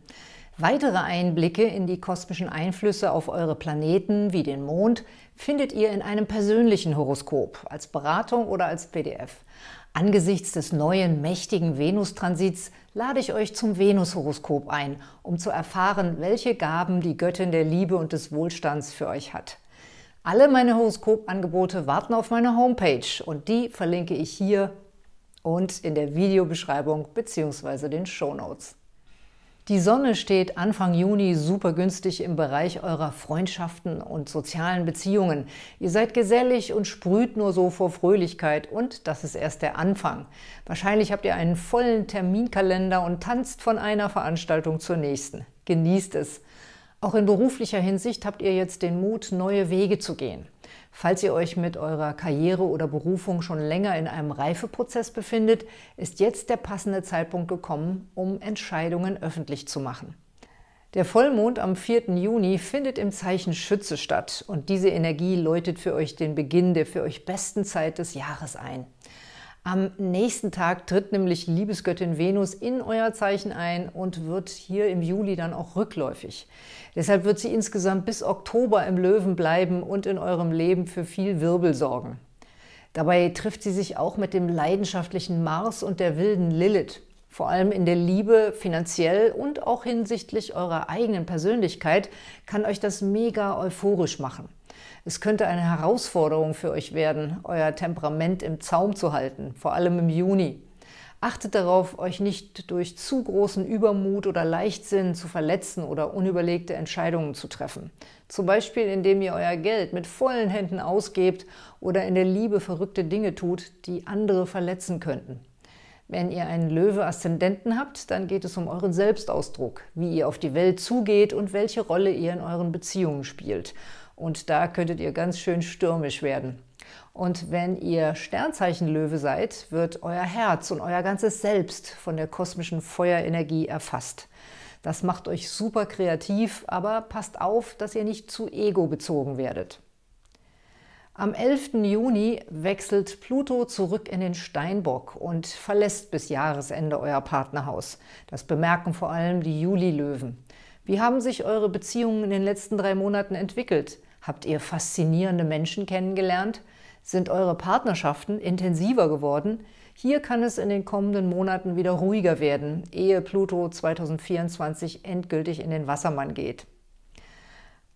Weitere Einblicke in die kosmischen Einflüsse auf eure Planeten wie den Mond findet ihr in einem persönlichen Horoskop, als Beratung oder als PDF. Angesichts des neuen mächtigen Venustransits lade ich euch zum Venushoroskop ein, um zu erfahren, welche Gaben die Göttin der Liebe und des Wohlstands für euch hat. Alle meine Horoskopangebote warten auf meine Homepage und die verlinke ich hier und in der Videobeschreibung bzw. den Show Notes. Die Sonne steht Anfang Juni super günstig im Bereich eurer Freundschaften und sozialen Beziehungen. Ihr seid gesellig und sprüht nur so vor Fröhlichkeit und das ist erst der Anfang. Wahrscheinlich habt ihr einen vollen Terminkalender und tanzt von einer Veranstaltung zur nächsten. Genießt es. Auch in beruflicher Hinsicht habt ihr jetzt den Mut, neue Wege zu gehen. Falls ihr euch mit eurer Karriere oder Berufung schon länger in einem Reifeprozess befindet, ist jetzt der passende Zeitpunkt gekommen, um Entscheidungen öffentlich zu machen. Der Vollmond am 4. Juni findet im Zeichen Schütze statt und diese Energie läutet für euch den Beginn der für euch besten Zeit des Jahres ein. Am nächsten Tag tritt nämlich Liebesgöttin Venus in euer Zeichen ein und wird hier im Juli dann auch rückläufig. Deshalb wird sie insgesamt bis Oktober im Löwen bleiben und in eurem Leben für viel Wirbel sorgen. Dabei trifft sie sich auch mit dem leidenschaftlichen Mars und der wilden Lilith. Vor allem in der Liebe, finanziell und auch hinsichtlich eurer eigenen Persönlichkeit kann euch das mega euphorisch machen. Es könnte eine Herausforderung für euch werden, euer Temperament im Zaum zu halten, vor allem im Juni. Achtet darauf, euch nicht durch zu großen Übermut oder Leichtsinn zu verletzen oder unüberlegte Entscheidungen zu treffen. Zum Beispiel, indem ihr euer Geld mit vollen Händen ausgebt oder in der Liebe verrückte Dinge tut, die andere verletzen könnten. Wenn ihr einen löwe ascendenten habt, dann geht es um euren Selbstausdruck, wie ihr auf die Welt zugeht und welche Rolle ihr in euren Beziehungen spielt. Und da könntet ihr ganz schön stürmisch werden. Und wenn ihr Sternzeichen Löwe seid, wird euer Herz und euer ganzes Selbst von der kosmischen Feuerenergie erfasst. Das macht euch super kreativ, aber passt auf, dass ihr nicht zu ego bezogen werdet. Am 11. Juni wechselt Pluto zurück in den Steinbock und verlässt bis Jahresende euer Partnerhaus. Das bemerken vor allem die Juli-Löwen. Wie haben sich eure Beziehungen in den letzten drei Monaten entwickelt? Habt ihr faszinierende Menschen kennengelernt? Sind eure Partnerschaften intensiver geworden? Hier kann es in den kommenden Monaten wieder ruhiger werden, ehe Pluto 2024 endgültig in den Wassermann geht.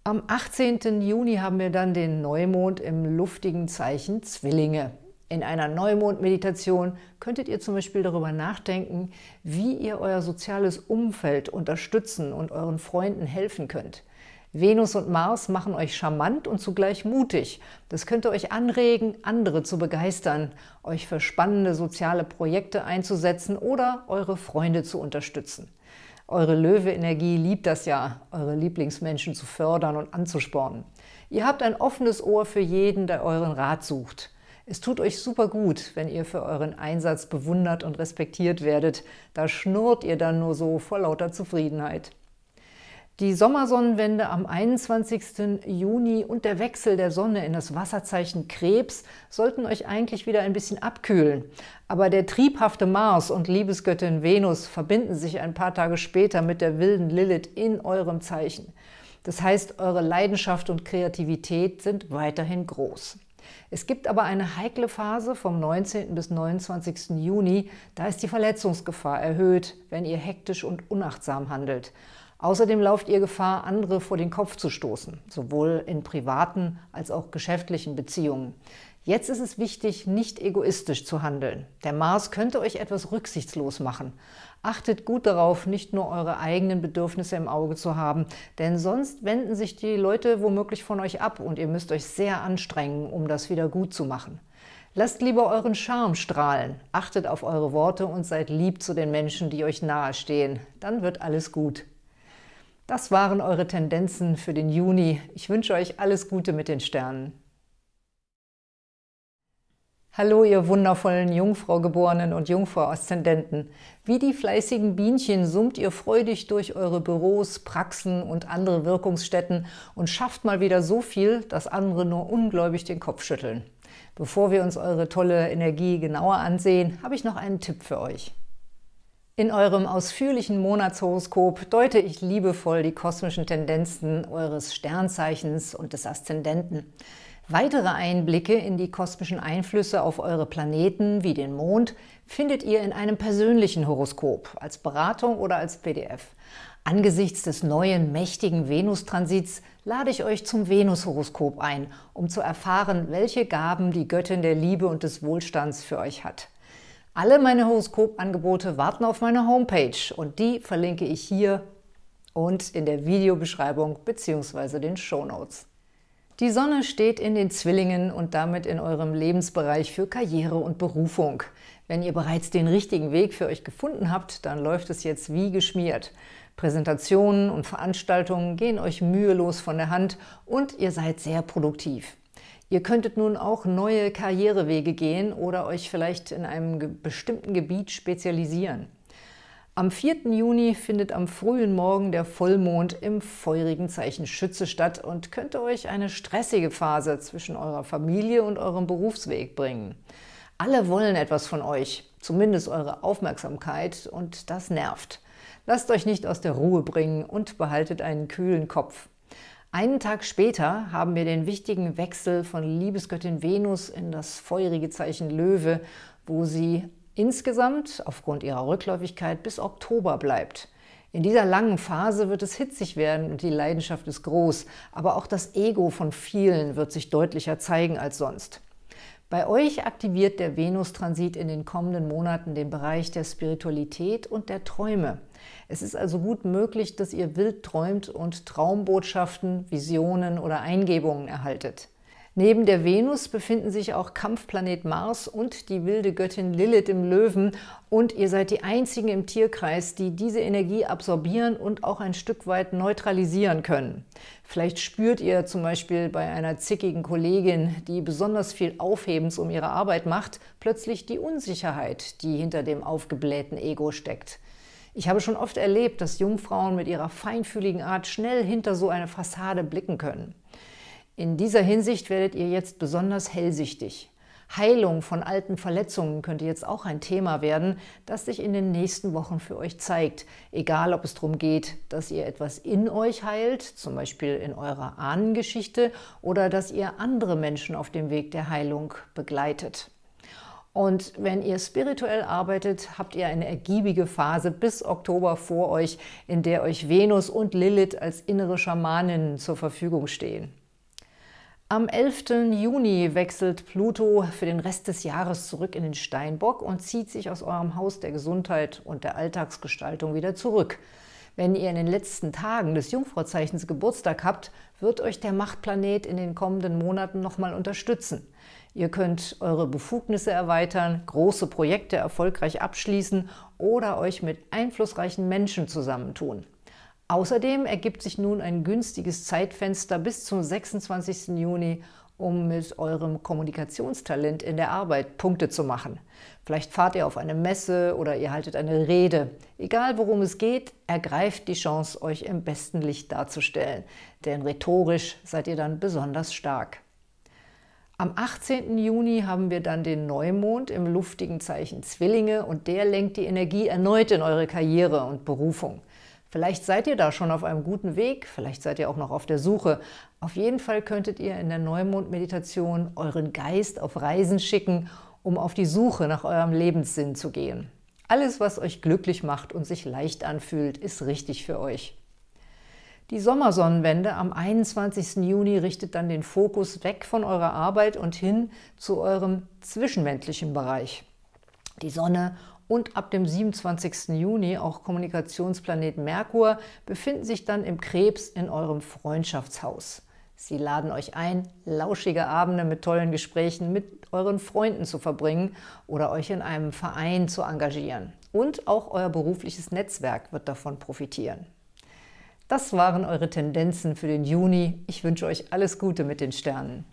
Am 18. Juni haben wir dann den Neumond im luftigen Zeichen Zwillinge. In einer Neumond-Meditation könntet ihr zum Beispiel darüber nachdenken, wie ihr euer soziales Umfeld unterstützen und euren Freunden helfen könnt. Venus und Mars machen euch charmant und zugleich mutig. Das könnte euch anregen, andere zu begeistern, euch für spannende soziale Projekte einzusetzen oder eure Freunde zu unterstützen. Eure Löwe-Energie liebt das ja, eure Lieblingsmenschen zu fördern und anzuspornen. Ihr habt ein offenes Ohr für jeden, der euren Rat sucht. Es tut euch super gut, wenn ihr für euren Einsatz bewundert und respektiert werdet. Da schnurrt ihr dann nur so vor lauter Zufriedenheit. Die Sommersonnenwende am 21. Juni und der Wechsel der Sonne in das Wasserzeichen Krebs sollten euch eigentlich wieder ein bisschen abkühlen. Aber der triebhafte Mars und Liebesgöttin Venus verbinden sich ein paar Tage später mit der wilden Lilith in eurem Zeichen. Das heißt, eure Leidenschaft und Kreativität sind weiterhin groß. Es gibt aber eine heikle Phase vom 19. bis 29. Juni. Da ist die Verletzungsgefahr erhöht, wenn ihr hektisch und unachtsam handelt. Außerdem lauft ihr Gefahr, andere vor den Kopf zu stoßen, sowohl in privaten als auch geschäftlichen Beziehungen. Jetzt ist es wichtig, nicht egoistisch zu handeln. Der Mars könnte euch etwas rücksichtslos machen. Achtet gut darauf, nicht nur eure eigenen Bedürfnisse im Auge zu haben, denn sonst wenden sich die Leute womöglich von euch ab und ihr müsst euch sehr anstrengen, um das wieder gut zu machen. Lasst lieber euren Charme strahlen, achtet auf eure Worte und seid lieb zu den Menschen, die euch nahestehen. Dann wird alles gut. Das waren eure Tendenzen für den Juni. Ich wünsche euch alles Gute mit den Sternen. Hallo, ihr wundervollen Jungfraugeborenen und Jungfrau-Aszendenten. Wie die fleißigen Bienchen summt ihr freudig durch eure Büros, Praxen und andere Wirkungsstätten und schafft mal wieder so viel, dass andere nur ungläubig den Kopf schütteln. Bevor wir uns eure tolle Energie genauer ansehen, habe ich noch einen Tipp für euch. In eurem ausführlichen Monatshoroskop deute ich liebevoll die kosmischen Tendenzen eures Sternzeichens und des Aszendenten. Weitere Einblicke in die kosmischen Einflüsse auf eure Planeten wie den Mond findet ihr in einem persönlichen Horoskop, als Beratung oder als PDF. Angesichts des neuen mächtigen Venustransits lade ich euch zum Venushoroskop ein, um zu erfahren, welche Gaben die Göttin der Liebe und des Wohlstands für euch hat. Alle meine Horoskopangebote warten auf meine Homepage und die verlinke ich hier und in der Videobeschreibung bzw. den Show Notes. Die Sonne steht in den Zwillingen und damit in eurem Lebensbereich für Karriere und Berufung. Wenn ihr bereits den richtigen Weg für euch gefunden habt, dann läuft es jetzt wie geschmiert. Präsentationen und Veranstaltungen gehen euch mühelos von der Hand und ihr seid sehr produktiv. Ihr könntet nun auch neue Karrierewege gehen oder euch vielleicht in einem bestimmten Gebiet spezialisieren. Am 4. Juni findet am frühen Morgen der Vollmond im feurigen Zeichen Schütze statt und könnte euch eine stressige Phase zwischen eurer Familie und eurem Berufsweg bringen. Alle wollen etwas von euch, zumindest eure Aufmerksamkeit, und das nervt. Lasst euch nicht aus der Ruhe bringen und behaltet einen kühlen Kopf. Einen Tag später haben wir den wichtigen Wechsel von Liebesgöttin Venus in das feurige Zeichen Löwe, wo sie insgesamt aufgrund ihrer Rückläufigkeit bis Oktober bleibt. In dieser langen Phase wird es hitzig werden und die Leidenschaft ist groß, aber auch das Ego von vielen wird sich deutlicher zeigen als sonst. Bei euch aktiviert der Venus-Transit in den kommenden Monaten den Bereich der Spiritualität und der Träume. Es ist also gut möglich, dass ihr wild träumt und Traumbotschaften, Visionen oder Eingebungen erhaltet. Neben der Venus befinden sich auch Kampfplanet Mars und die wilde Göttin Lilith im Löwen. Und ihr seid die einzigen im Tierkreis, die diese Energie absorbieren und auch ein Stück weit neutralisieren können. Vielleicht spürt ihr zum Beispiel bei einer zickigen Kollegin, die besonders viel Aufhebens um ihre Arbeit macht, plötzlich die Unsicherheit, die hinter dem aufgeblähten Ego steckt. Ich habe schon oft erlebt, dass Jungfrauen mit ihrer feinfühligen Art schnell hinter so eine Fassade blicken können. In dieser Hinsicht werdet ihr jetzt besonders hellsichtig. Heilung von alten Verletzungen könnte jetzt auch ein Thema werden, das sich in den nächsten Wochen für euch zeigt. Egal, ob es darum geht, dass ihr etwas in euch heilt, zum Beispiel in eurer Ahnengeschichte, oder dass ihr andere Menschen auf dem Weg der Heilung begleitet. Und wenn ihr spirituell arbeitet, habt ihr eine ergiebige Phase bis Oktober vor euch, in der euch Venus und Lilith als innere Schamaninnen zur Verfügung stehen. Am 11. Juni wechselt Pluto für den Rest des Jahres zurück in den Steinbock und zieht sich aus eurem Haus der Gesundheit und der Alltagsgestaltung wieder zurück. Wenn ihr in den letzten Tagen des Jungfrauzeichens Geburtstag habt, wird euch der Machtplanet in den kommenden Monaten nochmal unterstützen. Ihr könnt eure Befugnisse erweitern, große Projekte erfolgreich abschließen oder euch mit einflussreichen Menschen zusammentun. Außerdem ergibt sich nun ein günstiges Zeitfenster bis zum 26. Juni, um mit eurem Kommunikationstalent in der Arbeit Punkte zu machen. Vielleicht fahrt ihr auf eine Messe oder ihr haltet eine Rede. Egal worum es geht, ergreift die Chance, euch im besten Licht darzustellen, denn rhetorisch seid ihr dann besonders stark. Am 18. Juni haben wir dann den Neumond im luftigen Zeichen Zwillinge und der lenkt die Energie erneut in eure Karriere und Berufung. Vielleicht seid ihr da schon auf einem guten Weg, vielleicht seid ihr auch noch auf der Suche. Auf jeden Fall könntet ihr in der Neumond-Meditation euren Geist auf Reisen schicken, um auf die Suche nach eurem Lebenssinn zu gehen. Alles, was euch glücklich macht und sich leicht anfühlt, ist richtig für euch. Die Sommersonnenwende am 21. Juni richtet dann den Fokus weg von eurer Arbeit und hin zu eurem zwischenmenschlichen Bereich. Die Sonne und ab dem 27. Juni auch Kommunikationsplanet Merkur befinden sich dann im Krebs in eurem Freundschaftshaus. Sie laden euch ein, lauschige Abende mit tollen Gesprächen mit euren Freunden zu verbringen oder euch in einem Verein zu engagieren. Und auch euer berufliches Netzwerk wird davon profitieren. Das waren eure Tendenzen für den Juni. Ich wünsche euch alles Gute mit den Sternen.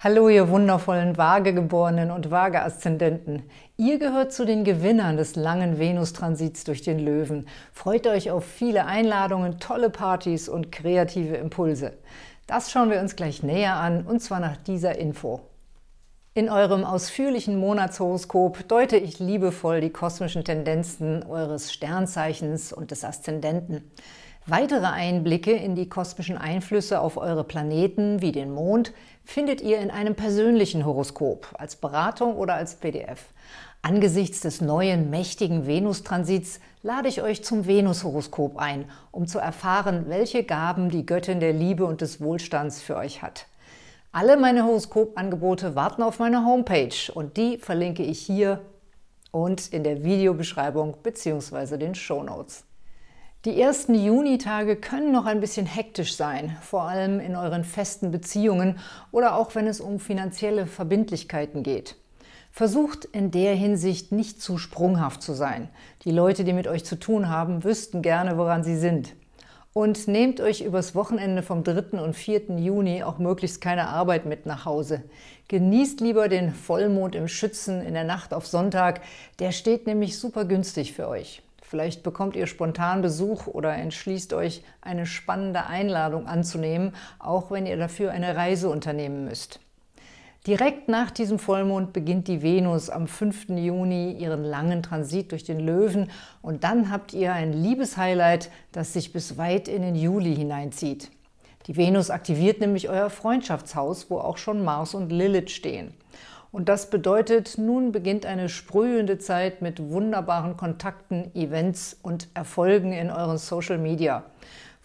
Hallo, ihr wundervollen Vagegeborenen und Vageaszendenten. Ihr gehört zu den Gewinnern des langen Venustransits durch den Löwen. Freut euch auf viele Einladungen, tolle Partys und kreative Impulse. Das schauen wir uns gleich näher an, und zwar nach dieser Info. In eurem ausführlichen Monatshoroskop deute ich liebevoll die kosmischen Tendenzen eures Sternzeichens und des Aszendenten. Weitere Einblicke in die kosmischen Einflüsse auf eure Planeten wie den Mond findet ihr in einem persönlichen Horoskop, als Beratung oder als PDF. Angesichts des neuen mächtigen Venustransits lade ich euch zum Venushoroskop ein, um zu erfahren, welche Gaben die Göttin der Liebe und des Wohlstands für euch hat. Alle meine Horoskopangebote warten auf meine Homepage und die verlinke ich hier und in der Videobeschreibung bzw. den Show Notes. Die ersten Junitage können noch ein bisschen hektisch sein, vor allem in euren festen Beziehungen oder auch wenn es um finanzielle Verbindlichkeiten geht. Versucht in der Hinsicht nicht zu sprunghaft zu sein. Die Leute, die mit euch zu tun haben, wüssten gerne, woran sie sind. Und nehmt euch übers Wochenende vom 3. und 4. Juni auch möglichst keine Arbeit mit nach Hause. Genießt lieber den Vollmond im Schützen in der Nacht auf Sonntag. Der steht nämlich super günstig für euch. Vielleicht bekommt ihr spontan Besuch oder entschließt euch, eine spannende Einladung anzunehmen, auch wenn ihr dafür eine Reise unternehmen müsst. Direkt nach diesem Vollmond beginnt die Venus am 5. Juni ihren langen Transit durch den Löwen und dann habt ihr ein Liebeshighlight, das sich bis weit in den Juli hineinzieht. Die Venus aktiviert nämlich euer Freundschaftshaus, wo auch schon Mars und Lilith stehen. Und das bedeutet, nun beginnt eine sprühende Zeit mit wunderbaren Kontakten, Events und Erfolgen in euren Social Media.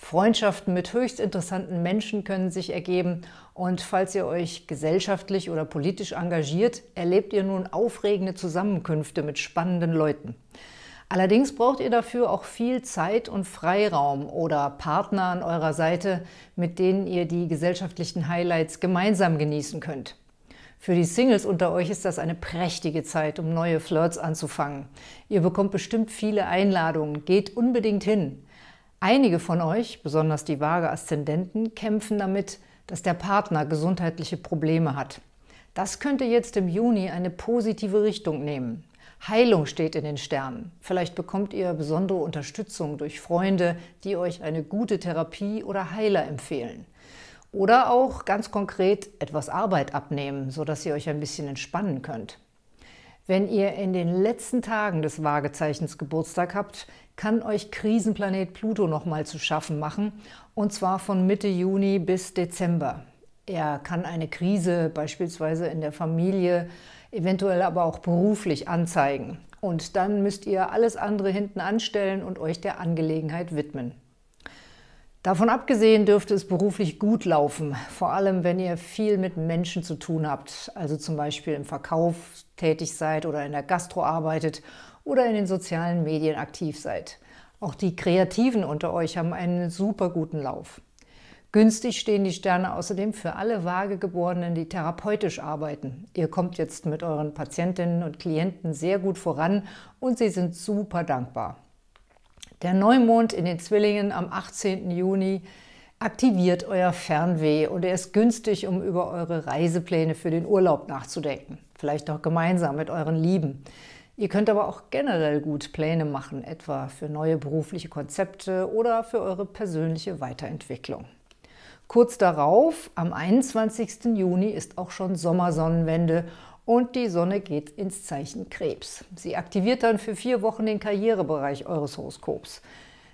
Freundschaften mit höchst interessanten Menschen können sich ergeben und falls ihr euch gesellschaftlich oder politisch engagiert, erlebt ihr nun aufregende Zusammenkünfte mit spannenden Leuten. Allerdings braucht ihr dafür auch viel Zeit und Freiraum oder Partner an eurer Seite, mit denen ihr die gesellschaftlichen Highlights gemeinsam genießen könnt. Für die Singles unter euch ist das eine prächtige Zeit, um neue Flirts anzufangen. Ihr bekommt bestimmt viele Einladungen, geht unbedingt hin. Einige von euch, besonders die vage Aszendenten, kämpfen damit, dass der Partner gesundheitliche Probleme hat. Das könnte jetzt im Juni eine positive Richtung nehmen. Heilung steht in den Sternen. Vielleicht bekommt ihr besondere Unterstützung durch Freunde, die euch eine gute Therapie oder Heiler empfehlen. Oder auch ganz konkret etwas Arbeit abnehmen, sodass ihr euch ein bisschen entspannen könnt. Wenn ihr in den letzten Tagen des Waagezeichens Geburtstag habt, kann euch Krisenplanet Pluto nochmal zu schaffen machen, und zwar von Mitte Juni bis Dezember. Er kann eine Krise beispielsweise in der Familie, eventuell aber auch beruflich anzeigen. Und dann müsst ihr alles andere hinten anstellen und euch der Angelegenheit widmen. Davon abgesehen dürfte es beruflich gut laufen, vor allem wenn ihr viel mit Menschen zu tun habt, also zum Beispiel im Verkauf tätig seid oder in der Gastro arbeitet oder in den sozialen Medien aktiv seid. Auch die Kreativen unter euch haben einen super guten Lauf. Günstig stehen die Sterne außerdem für alle Vagegeborenen, die therapeutisch arbeiten. Ihr kommt jetzt mit euren Patientinnen und Klienten sehr gut voran und sie sind super dankbar. Der Neumond in den Zwillingen am 18. Juni aktiviert euer Fernweh und er ist günstig, um über eure Reisepläne für den Urlaub nachzudenken. Vielleicht auch gemeinsam mit euren Lieben. Ihr könnt aber auch generell gut Pläne machen, etwa für neue berufliche Konzepte oder für eure persönliche Weiterentwicklung. Kurz darauf, am 21. Juni, ist auch schon Sommersonnenwende und die Sonne geht ins Zeichen Krebs. Sie aktiviert dann für vier Wochen den Karrierebereich eures Horoskops.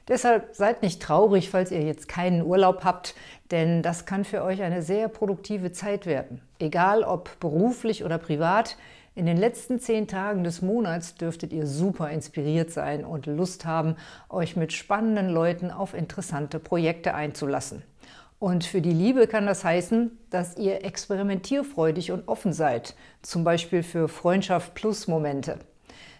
Deshalb seid nicht traurig, falls ihr jetzt keinen Urlaub habt, denn das kann für euch eine sehr produktive Zeit werden. Egal ob beruflich oder privat, in den letzten zehn Tagen des Monats dürftet ihr super inspiriert sein und Lust haben, euch mit spannenden Leuten auf interessante Projekte einzulassen. Und für die Liebe kann das heißen, dass ihr experimentierfreudig und offen seid, zum Beispiel für Freundschaft plus Momente.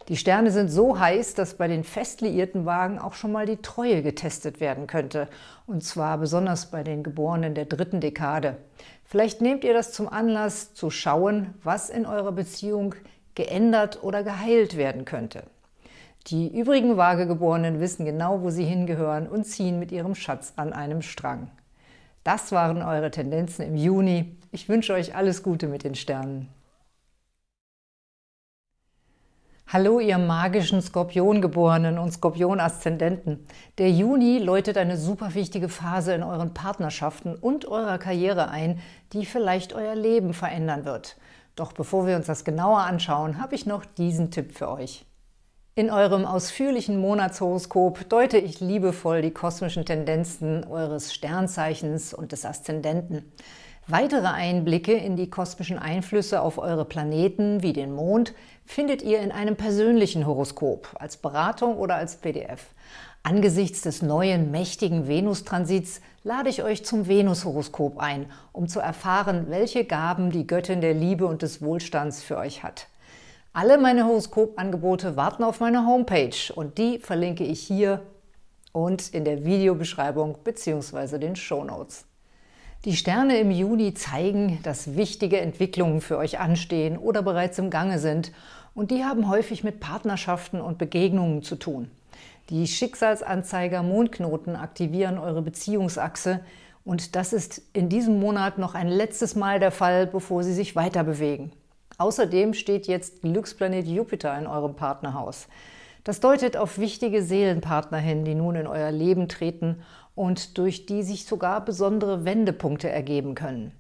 Die Sterne sind so heiß, dass bei den fest liierten Wagen auch schon mal die Treue getestet werden könnte. Und zwar besonders bei den Geborenen der dritten Dekade. Vielleicht nehmt ihr das zum Anlass, zu schauen, was in eurer Beziehung geändert oder geheilt werden könnte. Die übrigen Waagegeborenen wissen genau, wo sie hingehören und ziehen mit ihrem Schatz an einem Strang. Das waren eure Tendenzen im Juni. Ich wünsche euch alles Gute mit den Sternen. Hallo, ihr magischen Skorpiongeborenen und Skorpion-Aszendenten. Der Juni läutet eine super wichtige Phase in euren Partnerschaften und eurer Karriere ein, die vielleicht euer Leben verändern wird. Doch bevor wir uns das genauer anschauen, habe ich noch diesen Tipp für euch. In eurem ausführlichen Monatshoroskop deute ich liebevoll die kosmischen Tendenzen eures Sternzeichens und des Aszendenten. Weitere Einblicke in die kosmischen Einflüsse auf eure Planeten wie den Mond findet ihr in einem persönlichen Horoskop, als Beratung oder als PDF. Angesichts des neuen mächtigen Venustransits lade ich euch zum Venushoroskop ein, um zu erfahren, welche Gaben die Göttin der Liebe und des Wohlstands für euch hat. Alle meine Horoskopangebote warten auf meine Homepage und die verlinke ich hier und in der Videobeschreibung bzw. den Show Notes. Die Sterne im Juni zeigen, dass wichtige Entwicklungen für euch anstehen oder bereits im Gange sind und die haben häufig mit Partnerschaften und Begegnungen zu tun. Die Schicksalsanzeiger Mondknoten aktivieren eure Beziehungsachse und das ist in diesem Monat noch ein letztes Mal der Fall, bevor sie sich weiter bewegen. Außerdem steht jetzt Glücksplanet Jupiter in eurem Partnerhaus. Das deutet auf wichtige Seelenpartner hin, die nun in euer Leben treten und durch die sich sogar besondere Wendepunkte ergeben können.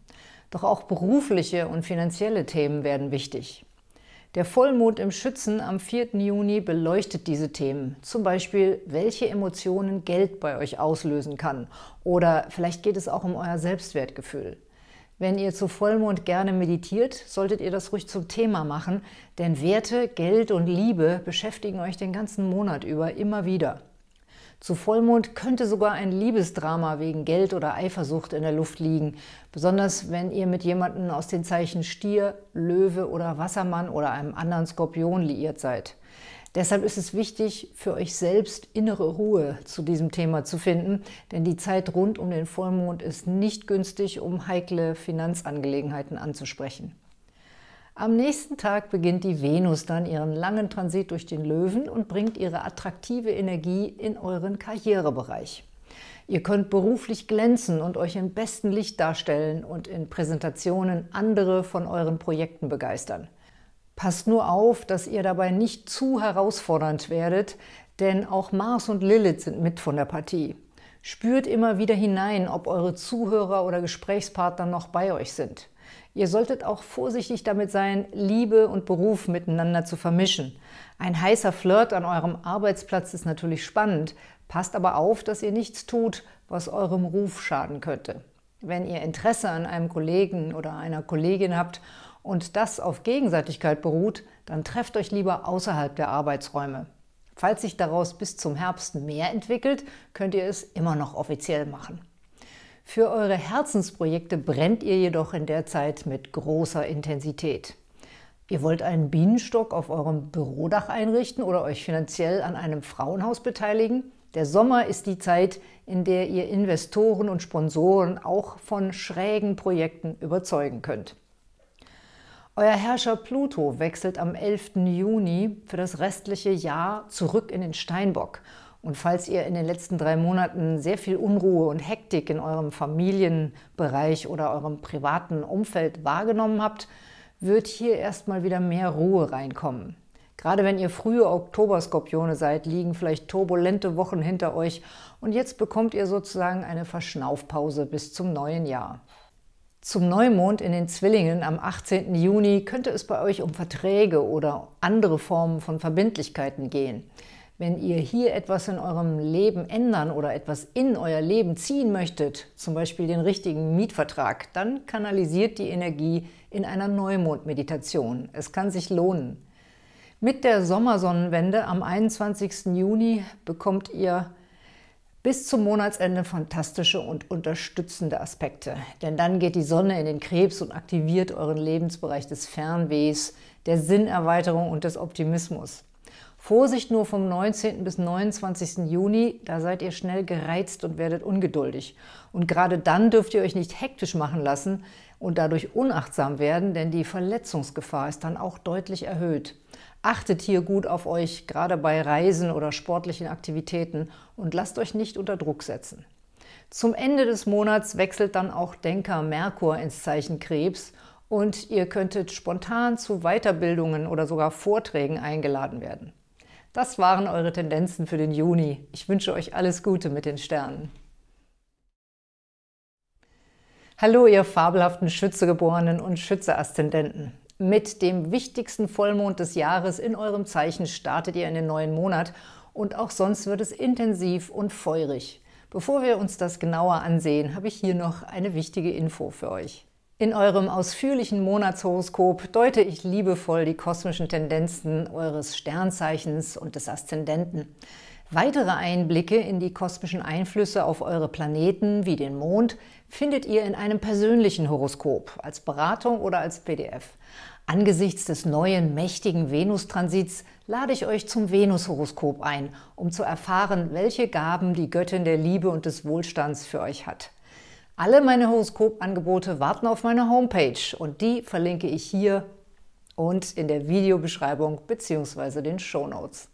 Doch auch berufliche und finanzielle Themen werden wichtig. Der Vollmond im Schützen am 4. Juni beleuchtet diese Themen, zum Beispiel welche Emotionen Geld bei euch auslösen kann oder vielleicht geht es auch um euer Selbstwertgefühl. Wenn ihr zu Vollmond gerne meditiert, solltet ihr das ruhig zum Thema machen, denn Werte, Geld und Liebe beschäftigen euch den ganzen Monat über immer wieder. Zu Vollmond könnte sogar ein Liebesdrama wegen Geld oder Eifersucht in der Luft liegen, besonders wenn ihr mit jemandem aus den Zeichen Stier, Löwe oder Wassermann oder einem anderen Skorpion liiert seid. Deshalb ist es wichtig, für euch selbst innere Ruhe zu diesem Thema zu finden, denn die Zeit rund um den Vollmond ist nicht günstig, um heikle Finanzangelegenheiten anzusprechen. Am nächsten Tag beginnt die Venus dann ihren langen Transit durch den Löwen und bringt ihre attraktive Energie in euren Karrierebereich. Ihr könnt beruflich glänzen und euch im besten Licht darstellen und in Präsentationen andere von euren Projekten begeistern. Passt nur auf, dass ihr dabei nicht zu herausfordernd werdet, denn auch Mars und Lilith sind mit von der Partie. Spürt immer wieder hinein, ob eure Zuhörer oder Gesprächspartner noch bei euch sind. Ihr solltet auch vorsichtig damit sein, Liebe und Beruf miteinander zu vermischen. Ein heißer Flirt an eurem Arbeitsplatz ist natürlich spannend, passt aber auf, dass ihr nichts tut, was eurem Ruf schaden könnte. Wenn ihr Interesse an einem Kollegen oder einer Kollegin habt und das auf Gegenseitigkeit beruht, dann trefft euch lieber außerhalb der Arbeitsräume. Falls sich daraus bis zum Herbst mehr entwickelt, könnt ihr es immer noch offiziell machen. Für eure Herzensprojekte brennt ihr jedoch in der Zeit mit großer Intensität. Ihr wollt einen Bienenstock auf eurem Bürodach einrichten oder euch finanziell an einem Frauenhaus beteiligen? Der Sommer ist die Zeit, in der ihr Investoren und Sponsoren auch von schrägen Projekten überzeugen könnt. Euer Herrscher Pluto wechselt am 11. Juni für das restliche Jahr zurück in den Steinbock. Und falls ihr in den letzten drei Monaten sehr viel Unruhe und Hektik in eurem Familienbereich oder eurem privaten Umfeld wahrgenommen habt, wird hier erstmal wieder mehr Ruhe reinkommen. Gerade wenn ihr frühe Oktoberskorpione seid, liegen vielleicht turbulente Wochen hinter euch und jetzt bekommt ihr sozusagen eine Verschnaufpause bis zum neuen Jahr. Zum Neumond in den Zwillingen am 18. Juni könnte es bei euch um Verträge oder andere Formen von Verbindlichkeiten gehen. Wenn ihr hier etwas in eurem Leben ändern oder etwas in euer Leben ziehen möchtet, zum Beispiel den richtigen Mietvertrag, dann kanalisiert die Energie in einer Neumondmeditation. Es kann sich lohnen. Mit der Sommersonnenwende am 21. Juni bekommt ihr bis zum Monatsende fantastische und unterstützende Aspekte. Denn dann geht die Sonne in den Krebs und aktiviert euren Lebensbereich des Fernwehs, der Sinnerweiterung und des Optimismus. Vorsicht nur vom 19. bis 29. Juni, da seid ihr schnell gereizt und werdet ungeduldig. Und gerade dann dürft ihr euch nicht hektisch machen lassen und dadurch unachtsam werden, denn die Verletzungsgefahr ist dann auch deutlich erhöht. Achtet hier gut auf euch, gerade bei Reisen oder sportlichen Aktivitäten und lasst euch nicht unter Druck setzen. Zum Ende des Monats wechselt dann auch Denker Merkur ins Zeichen Krebs und ihr könntet spontan zu Weiterbildungen oder sogar Vorträgen eingeladen werden. Das waren eure Tendenzen für den Juni. Ich wünsche euch alles Gute mit den Sternen. Hallo, ihr fabelhaften Schützegeborenen und Schütze-Aszendenten. Mit dem wichtigsten Vollmond des Jahres in eurem Zeichen startet ihr in den neuen Monat und auch sonst wird es intensiv und feurig. Bevor wir uns das genauer ansehen, habe ich hier noch eine wichtige Info für euch. In eurem ausführlichen Monatshoroskop deute ich liebevoll die kosmischen Tendenzen eures Sternzeichens und des Aszendenten. Weitere Einblicke in die kosmischen Einflüsse auf eure Planeten wie den Mond, findet ihr in einem persönlichen Horoskop, als Beratung oder als PDF. Angesichts des neuen mächtigen Venustransits lade ich euch zum Venus-Horoskop ein, um zu erfahren, welche Gaben die Göttin der Liebe und des Wohlstands für euch hat. Alle meine Horoskopangebote warten auf meine Homepage und die verlinke ich hier und in der Videobeschreibung bzw. den Show Notes.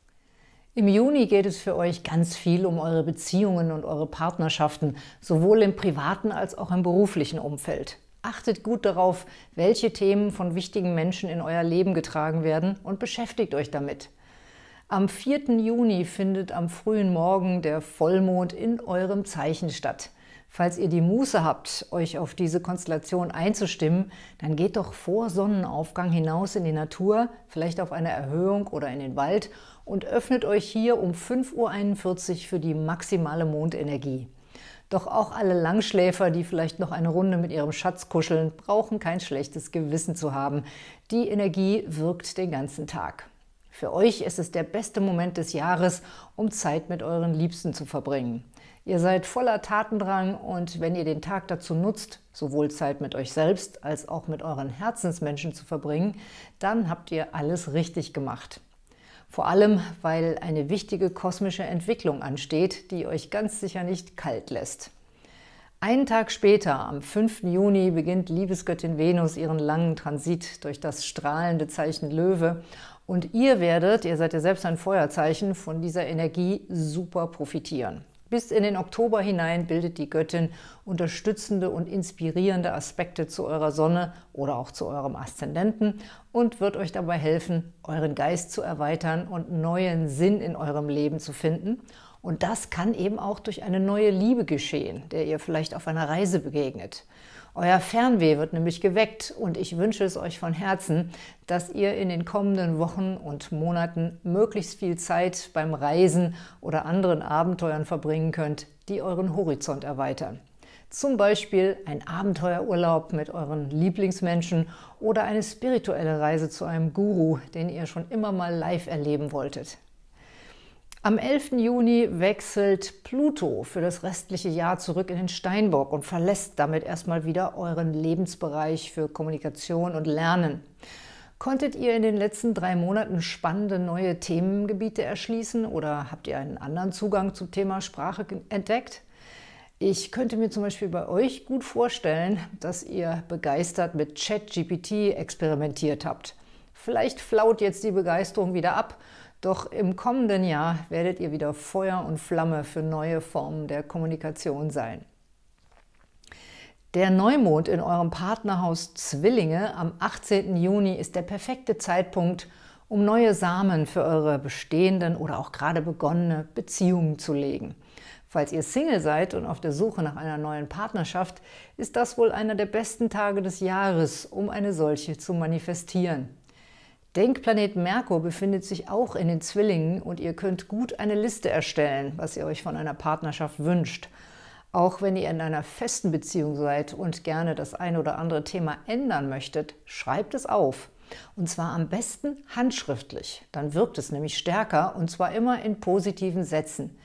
Im Juni geht es für euch ganz viel um eure Beziehungen und eure Partnerschaften, sowohl im privaten als auch im beruflichen Umfeld. Achtet gut darauf, welche Themen von wichtigen Menschen in euer Leben getragen werden und beschäftigt euch damit. Am 4. Juni findet am frühen Morgen der Vollmond in eurem Zeichen statt. Falls ihr die Muße habt, euch auf diese Konstellation einzustimmen, dann geht doch vor Sonnenaufgang hinaus in die Natur, vielleicht auf eine Erhöhung oder in den Wald und öffnet euch hier um 5.41 Uhr für die maximale Mondenergie. Doch auch alle Langschläfer, die vielleicht noch eine Runde mit ihrem Schatz kuscheln, brauchen kein schlechtes Gewissen zu haben. Die Energie wirkt den ganzen Tag. Für euch ist es der beste Moment des Jahres, um Zeit mit euren Liebsten zu verbringen. Ihr seid voller Tatendrang und wenn ihr den Tag dazu nutzt, sowohl Zeit mit euch selbst als auch mit euren Herzensmenschen zu verbringen, dann habt ihr alles richtig gemacht. Vor allem, weil eine wichtige kosmische Entwicklung ansteht, die euch ganz sicher nicht kalt lässt. Einen Tag später, am 5. Juni, beginnt Liebesgöttin Venus ihren langen Transit durch das strahlende Zeichen Löwe und ihr werdet, ihr seid ja selbst ein Feuerzeichen, von dieser Energie super profitieren. Bis in den Oktober hinein bildet die Göttin unterstützende und inspirierende Aspekte zu eurer Sonne oder auch zu eurem Aszendenten und wird euch dabei helfen, euren Geist zu erweitern und neuen Sinn in eurem Leben zu finden. Und das kann eben auch durch eine neue Liebe geschehen, der ihr vielleicht auf einer Reise begegnet. Euer Fernweh wird nämlich geweckt und ich wünsche es euch von Herzen, dass ihr in den kommenden Wochen und Monaten möglichst viel Zeit beim Reisen oder anderen Abenteuern verbringen könnt, die euren Horizont erweitern. Zum Beispiel ein Abenteuerurlaub mit euren Lieblingsmenschen oder eine spirituelle Reise zu einem Guru, den ihr schon immer mal live erleben wolltet. Am 11. Juni wechselt Pluto für das restliche Jahr zurück in den Steinbock und verlässt damit erstmal wieder euren Lebensbereich für Kommunikation und Lernen. Konntet ihr in den letzten drei Monaten spannende neue Themengebiete erschließen oder habt ihr einen anderen Zugang zum Thema Sprache entdeckt? Ich könnte mir zum Beispiel bei euch gut vorstellen, dass ihr begeistert mit ChatGPT experimentiert habt. Vielleicht flaut jetzt die Begeisterung wieder ab doch im kommenden Jahr werdet ihr wieder Feuer und Flamme für neue Formen der Kommunikation sein. Der Neumond in eurem Partnerhaus Zwillinge am 18. Juni ist der perfekte Zeitpunkt, um neue Samen für eure bestehenden oder auch gerade begonnene Beziehungen zu legen. Falls ihr Single seid und auf der Suche nach einer neuen Partnerschaft, ist das wohl einer der besten Tage des Jahres, um eine solche zu manifestieren. Denkplanet Merkur befindet sich auch in den Zwillingen und ihr könnt gut eine Liste erstellen, was ihr euch von einer Partnerschaft wünscht. Auch wenn ihr in einer festen Beziehung seid und gerne das ein oder andere Thema ändern möchtet, schreibt es auf. Und zwar am besten handschriftlich. Dann wirkt es nämlich stärker und zwar immer in positiven Sätzen.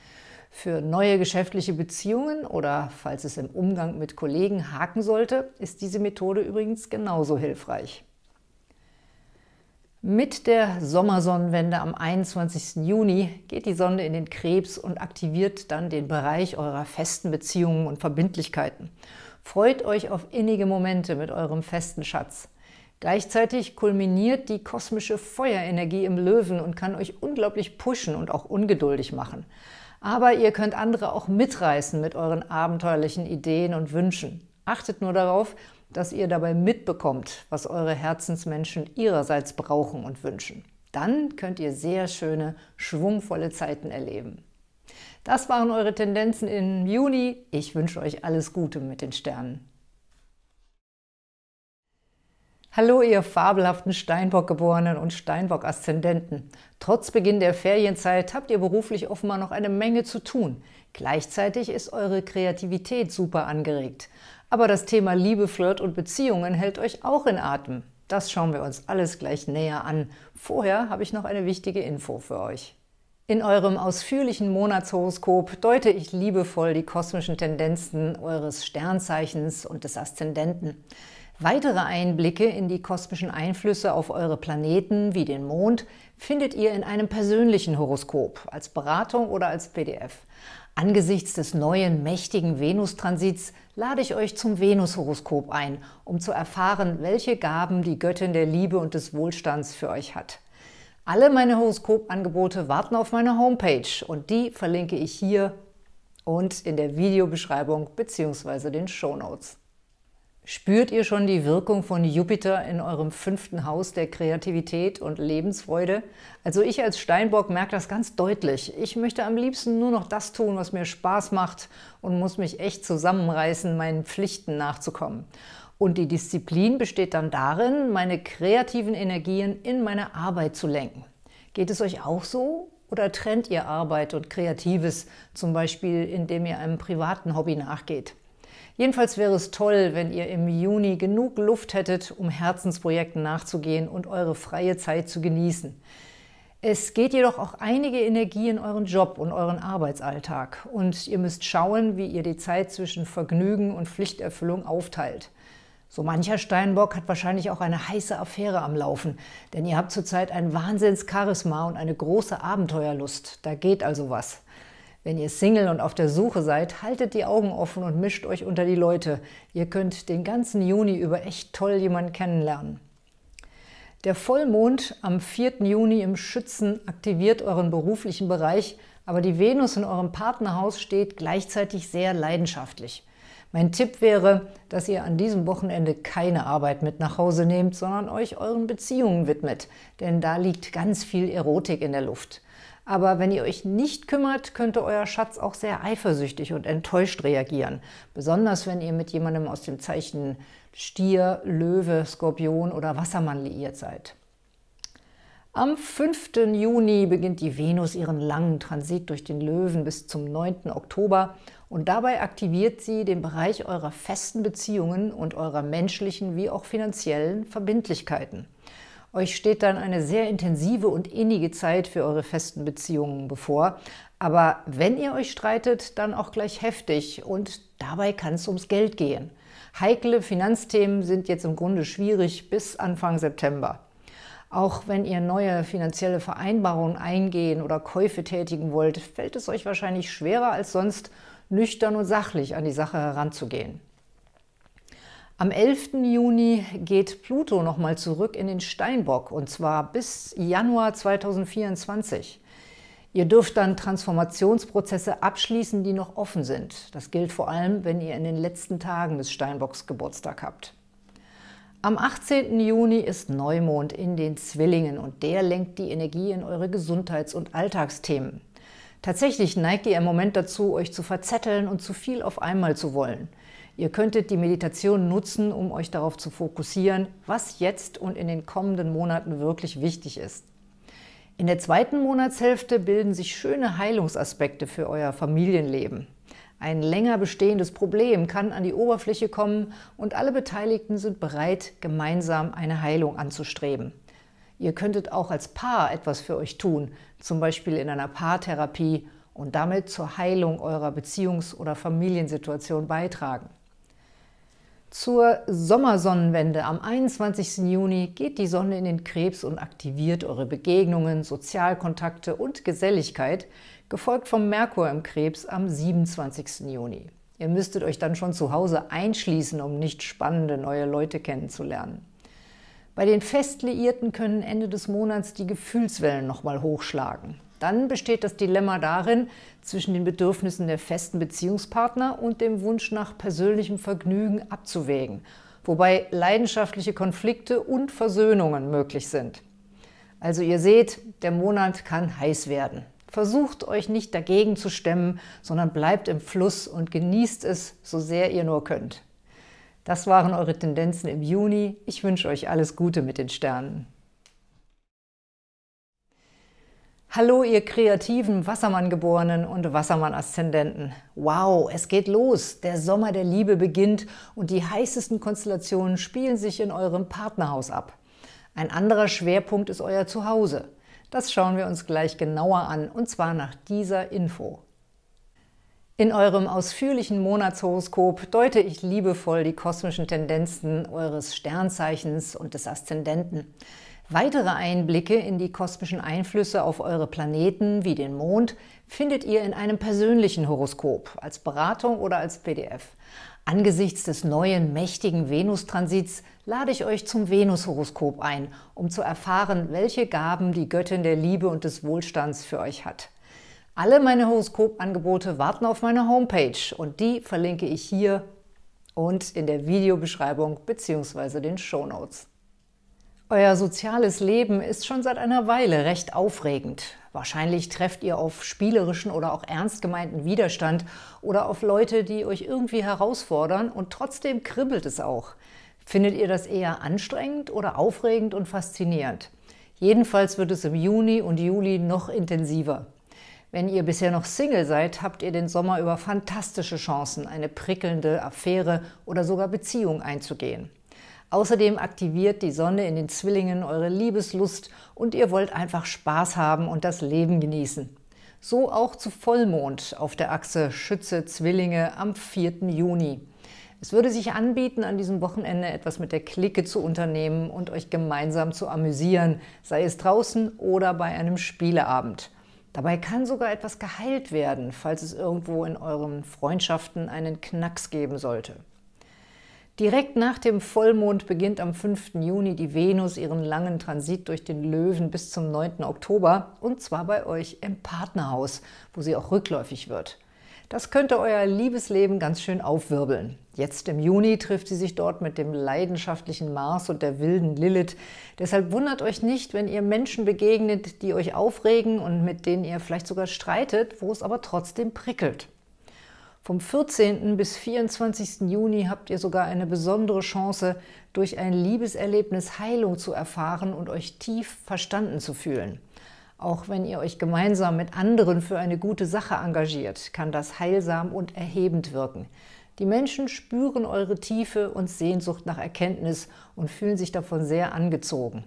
Für neue geschäftliche Beziehungen oder falls es im Umgang mit Kollegen haken sollte, ist diese Methode übrigens genauso hilfreich. Mit der Sommersonnenwende am 21. Juni geht die Sonne in den Krebs und aktiviert dann den Bereich eurer festen Beziehungen und Verbindlichkeiten. Freut euch auf innige Momente mit eurem festen Schatz. Gleichzeitig kulminiert die kosmische Feuerenergie im Löwen und kann euch unglaublich pushen und auch ungeduldig machen. Aber ihr könnt andere auch mitreißen mit euren abenteuerlichen Ideen und Wünschen. Achtet nur darauf, dass ihr dabei mitbekommt, was eure Herzensmenschen ihrerseits brauchen und wünschen. Dann könnt ihr sehr schöne, schwungvolle Zeiten erleben. Das waren eure Tendenzen im Juni. Ich wünsche euch alles Gute mit den Sternen. Hallo, ihr fabelhaften Steinbock-Geborenen und Steinbock-Aszendenten. Trotz Beginn der Ferienzeit habt ihr beruflich offenbar noch eine Menge zu tun. Gleichzeitig ist eure Kreativität super angeregt. Aber das Thema Liebe, Flirt und Beziehungen hält euch auch in Atem. Das schauen wir uns alles gleich näher an. Vorher habe ich noch eine wichtige Info für euch. In eurem ausführlichen Monatshoroskop deute ich liebevoll die kosmischen Tendenzen eures Sternzeichens und des Aszendenten. Weitere Einblicke in die kosmischen Einflüsse auf eure Planeten wie den Mond findet ihr in einem persönlichen Horoskop, als Beratung oder als PDF. Angesichts des neuen mächtigen Venustransits lade ich euch zum Venushoroskop ein, um zu erfahren, welche Gaben die Göttin der Liebe und des Wohlstands für euch hat. Alle meine Horoskopangebote warten auf meine Homepage und die verlinke ich hier und in der Videobeschreibung bzw. den Show Notes. Spürt ihr schon die Wirkung von Jupiter in eurem fünften Haus der Kreativität und Lebensfreude? Also ich als Steinbock merke das ganz deutlich. Ich möchte am liebsten nur noch das tun, was mir Spaß macht und muss mich echt zusammenreißen, meinen Pflichten nachzukommen. Und die Disziplin besteht dann darin, meine kreativen Energien in meine Arbeit zu lenken. Geht es euch auch so? Oder trennt ihr Arbeit und Kreatives, zum Beispiel indem ihr einem privaten Hobby nachgeht? Jedenfalls wäre es toll, wenn ihr im Juni genug Luft hättet, um Herzensprojekten nachzugehen und eure freie Zeit zu genießen. Es geht jedoch auch einige Energie in euren Job und euren Arbeitsalltag und ihr müsst schauen, wie ihr die Zeit zwischen Vergnügen und Pflichterfüllung aufteilt. So mancher Steinbock hat wahrscheinlich auch eine heiße Affäre am Laufen, denn ihr habt zurzeit ein Wahnsinnscharisma und eine große Abenteuerlust. Da geht also was. Wenn ihr Single und auf der Suche seid, haltet die Augen offen und mischt euch unter die Leute. Ihr könnt den ganzen Juni über echt toll jemanden kennenlernen. Der Vollmond am 4. Juni im Schützen aktiviert euren beruflichen Bereich, aber die Venus in eurem Partnerhaus steht gleichzeitig sehr leidenschaftlich. Mein Tipp wäre, dass ihr an diesem Wochenende keine Arbeit mit nach Hause nehmt, sondern euch euren Beziehungen widmet, denn da liegt ganz viel Erotik in der Luft. Aber wenn ihr euch nicht kümmert, könnte euer Schatz auch sehr eifersüchtig und enttäuscht reagieren. Besonders wenn ihr mit jemandem aus dem Zeichen Stier, Löwe, Skorpion oder Wassermann liiert seid. Am 5. Juni beginnt die Venus ihren langen Transit durch den Löwen bis zum 9. Oktober und dabei aktiviert sie den Bereich eurer festen Beziehungen und eurer menschlichen wie auch finanziellen Verbindlichkeiten. Euch steht dann eine sehr intensive und innige Zeit für eure festen Beziehungen bevor. Aber wenn ihr euch streitet, dann auch gleich heftig und dabei kann es ums Geld gehen. Heikle Finanzthemen sind jetzt im Grunde schwierig bis Anfang September. Auch wenn ihr neue finanzielle Vereinbarungen eingehen oder Käufe tätigen wollt, fällt es euch wahrscheinlich schwerer als sonst, nüchtern und sachlich an die Sache heranzugehen. Am 11. Juni geht Pluto nochmal zurück in den Steinbock und zwar bis Januar 2024. Ihr dürft dann Transformationsprozesse abschließen, die noch offen sind. Das gilt vor allem, wenn ihr in den letzten Tagen des Steinbocks Geburtstag habt. Am 18. Juni ist Neumond in den Zwillingen und der lenkt die Energie in eure Gesundheits- und Alltagsthemen. Tatsächlich neigt ihr im Moment dazu, euch zu verzetteln und zu viel auf einmal zu wollen. Ihr könntet die Meditation nutzen, um euch darauf zu fokussieren, was jetzt und in den kommenden Monaten wirklich wichtig ist. In der zweiten Monatshälfte bilden sich schöne Heilungsaspekte für euer Familienleben. Ein länger bestehendes Problem kann an die Oberfläche kommen und alle Beteiligten sind bereit, gemeinsam eine Heilung anzustreben. Ihr könntet auch als Paar etwas für euch tun, zum Beispiel in einer Paartherapie und damit zur Heilung eurer Beziehungs- oder Familiensituation beitragen. Zur Sommersonnenwende am 21. Juni geht die Sonne in den Krebs und aktiviert eure Begegnungen, Sozialkontakte und Geselligkeit, gefolgt vom Merkur im Krebs am 27. Juni. Ihr müsstet euch dann schon zu Hause einschließen, um nicht spannende neue Leute kennenzulernen. Bei den Festliierten können Ende des Monats die Gefühlswellen nochmal hochschlagen. Dann besteht das Dilemma darin, zwischen den Bedürfnissen der festen Beziehungspartner und dem Wunsch nach persönlichem Vergnügen abzuwägen, wobei leidenschaftliche Konflikte und Versöhnungen möglich sind. Also ihr seht, der Monat kann heiß werden. Versucht euch nicht dagegen zu stemmen, sondern bleibt im Fluss und genießt es, so sehr ihr nur könnt. Das waren eure Tendenzen im Juni. Ich wünsche euch alles Gute mit den Sternen. Hallo, ihr kreativen Wassermanngeborenen und Wassermann-Aszendenten. Wow, es geht los. Der Sommer der Liebe beginnt und die heißesten Konstellationen spielen sich in eurem Partnerhaus ab. Ein anderer Schwerpunkt ist euer Zuhause. Das schauen wir uns gleich genauer an und zwar nach dieser Info. In eurem ausführlichen Monatshoroskop deute ich liebevoll die kosmischen Tendenzen eures Sternzeichens und des Aszendenten. Weitere Einblicke in die kosmischen Einflüsse auf eure Planeten wie den Mond findet ihr in einem persönlichen Horoskop, als Beratung oder als PDF. Angesichts des neuen mächtigen Venustransits lade ich euch zum Venus-Horoskop ein, um zu erfahren, welche Gaben die Göttin der Liebe und des Wohlstands für euch hat. Alle meine Horoskopangebote warten auf meine Homepage und die verlinke ich hier und in der Videobeschreibung bzw. den Shownotes. Euer soziales Leben ist schon seit einer Weile recht aufregend. Wahrscheinlich trefft ihr auf spielerischen oder auch ernst gemeinten Widerstand oder auf Leute, die euch irgendwie herausfordern und trotzdem kribbelt es auch. Findet ihr das eher anstrengend oder aufregend und faszinierend? Jedenfalls wird es im Juni und Juli noch intensiver. Wenn ihr bisher noch Single seid, habt ihr den Sommer über fantastische Chancen, eine prickelnde Affäre oder sogar Beziehung einzugehen. Außerdem aktiviert die Sonne in den Zwillingen eure Liebeslust und ihr wollt einfach Spaß haben und das Leben genießen. So auch zu Vollmond auf der Achse Schütze-Zwillinge am 4. Juni. Es würde sich anbieten, an diesem Wochenende etwas mit der Clique zu unternehmen und euch gemeinsam zu amüsieren, sei es draußen oder bei einem Spieleabend. Dabei kann sogar etwas geheilt werden, falls es irgendwo in euren Freundschaften einen Knacks geben sollte. Direkt nach dem Vollmond beginnt am 5. Juni die Venus ihren langen Transit durch den Löwen bis zum 9. Oktober und zwar bei euch im Partnerhaus, wo sie auch rückläufig wird. Das könnte euer Liebesleben ganz schön aufwirbeln. Jetzt im Juni trifft sie sich dort mit dem leidenschaftlichen Mars und der wilden Lilith. Deshalb wundert euch nicht, wenn ihr Menschen begegnet, die euch aufregen und mit denen ihr vielleicht sogar streitet, wo es aber trotzdem prickelt. Vom 14. bis 24. Juni habt ihr sogar eine besondere Chance, durch ein Liebeserlebnis Heilung zu erfahren und euch tief verstanden zu fühlen. Auch wenn ihr euch gemeinsam mit anderen für eine gute Sache engagiert, kann das heilsam und erhebend wirken. Die Menschen spüren eure Tiefe und Sehnsucht nach Erkenntnis und fühlen sich davon sehr angezogen.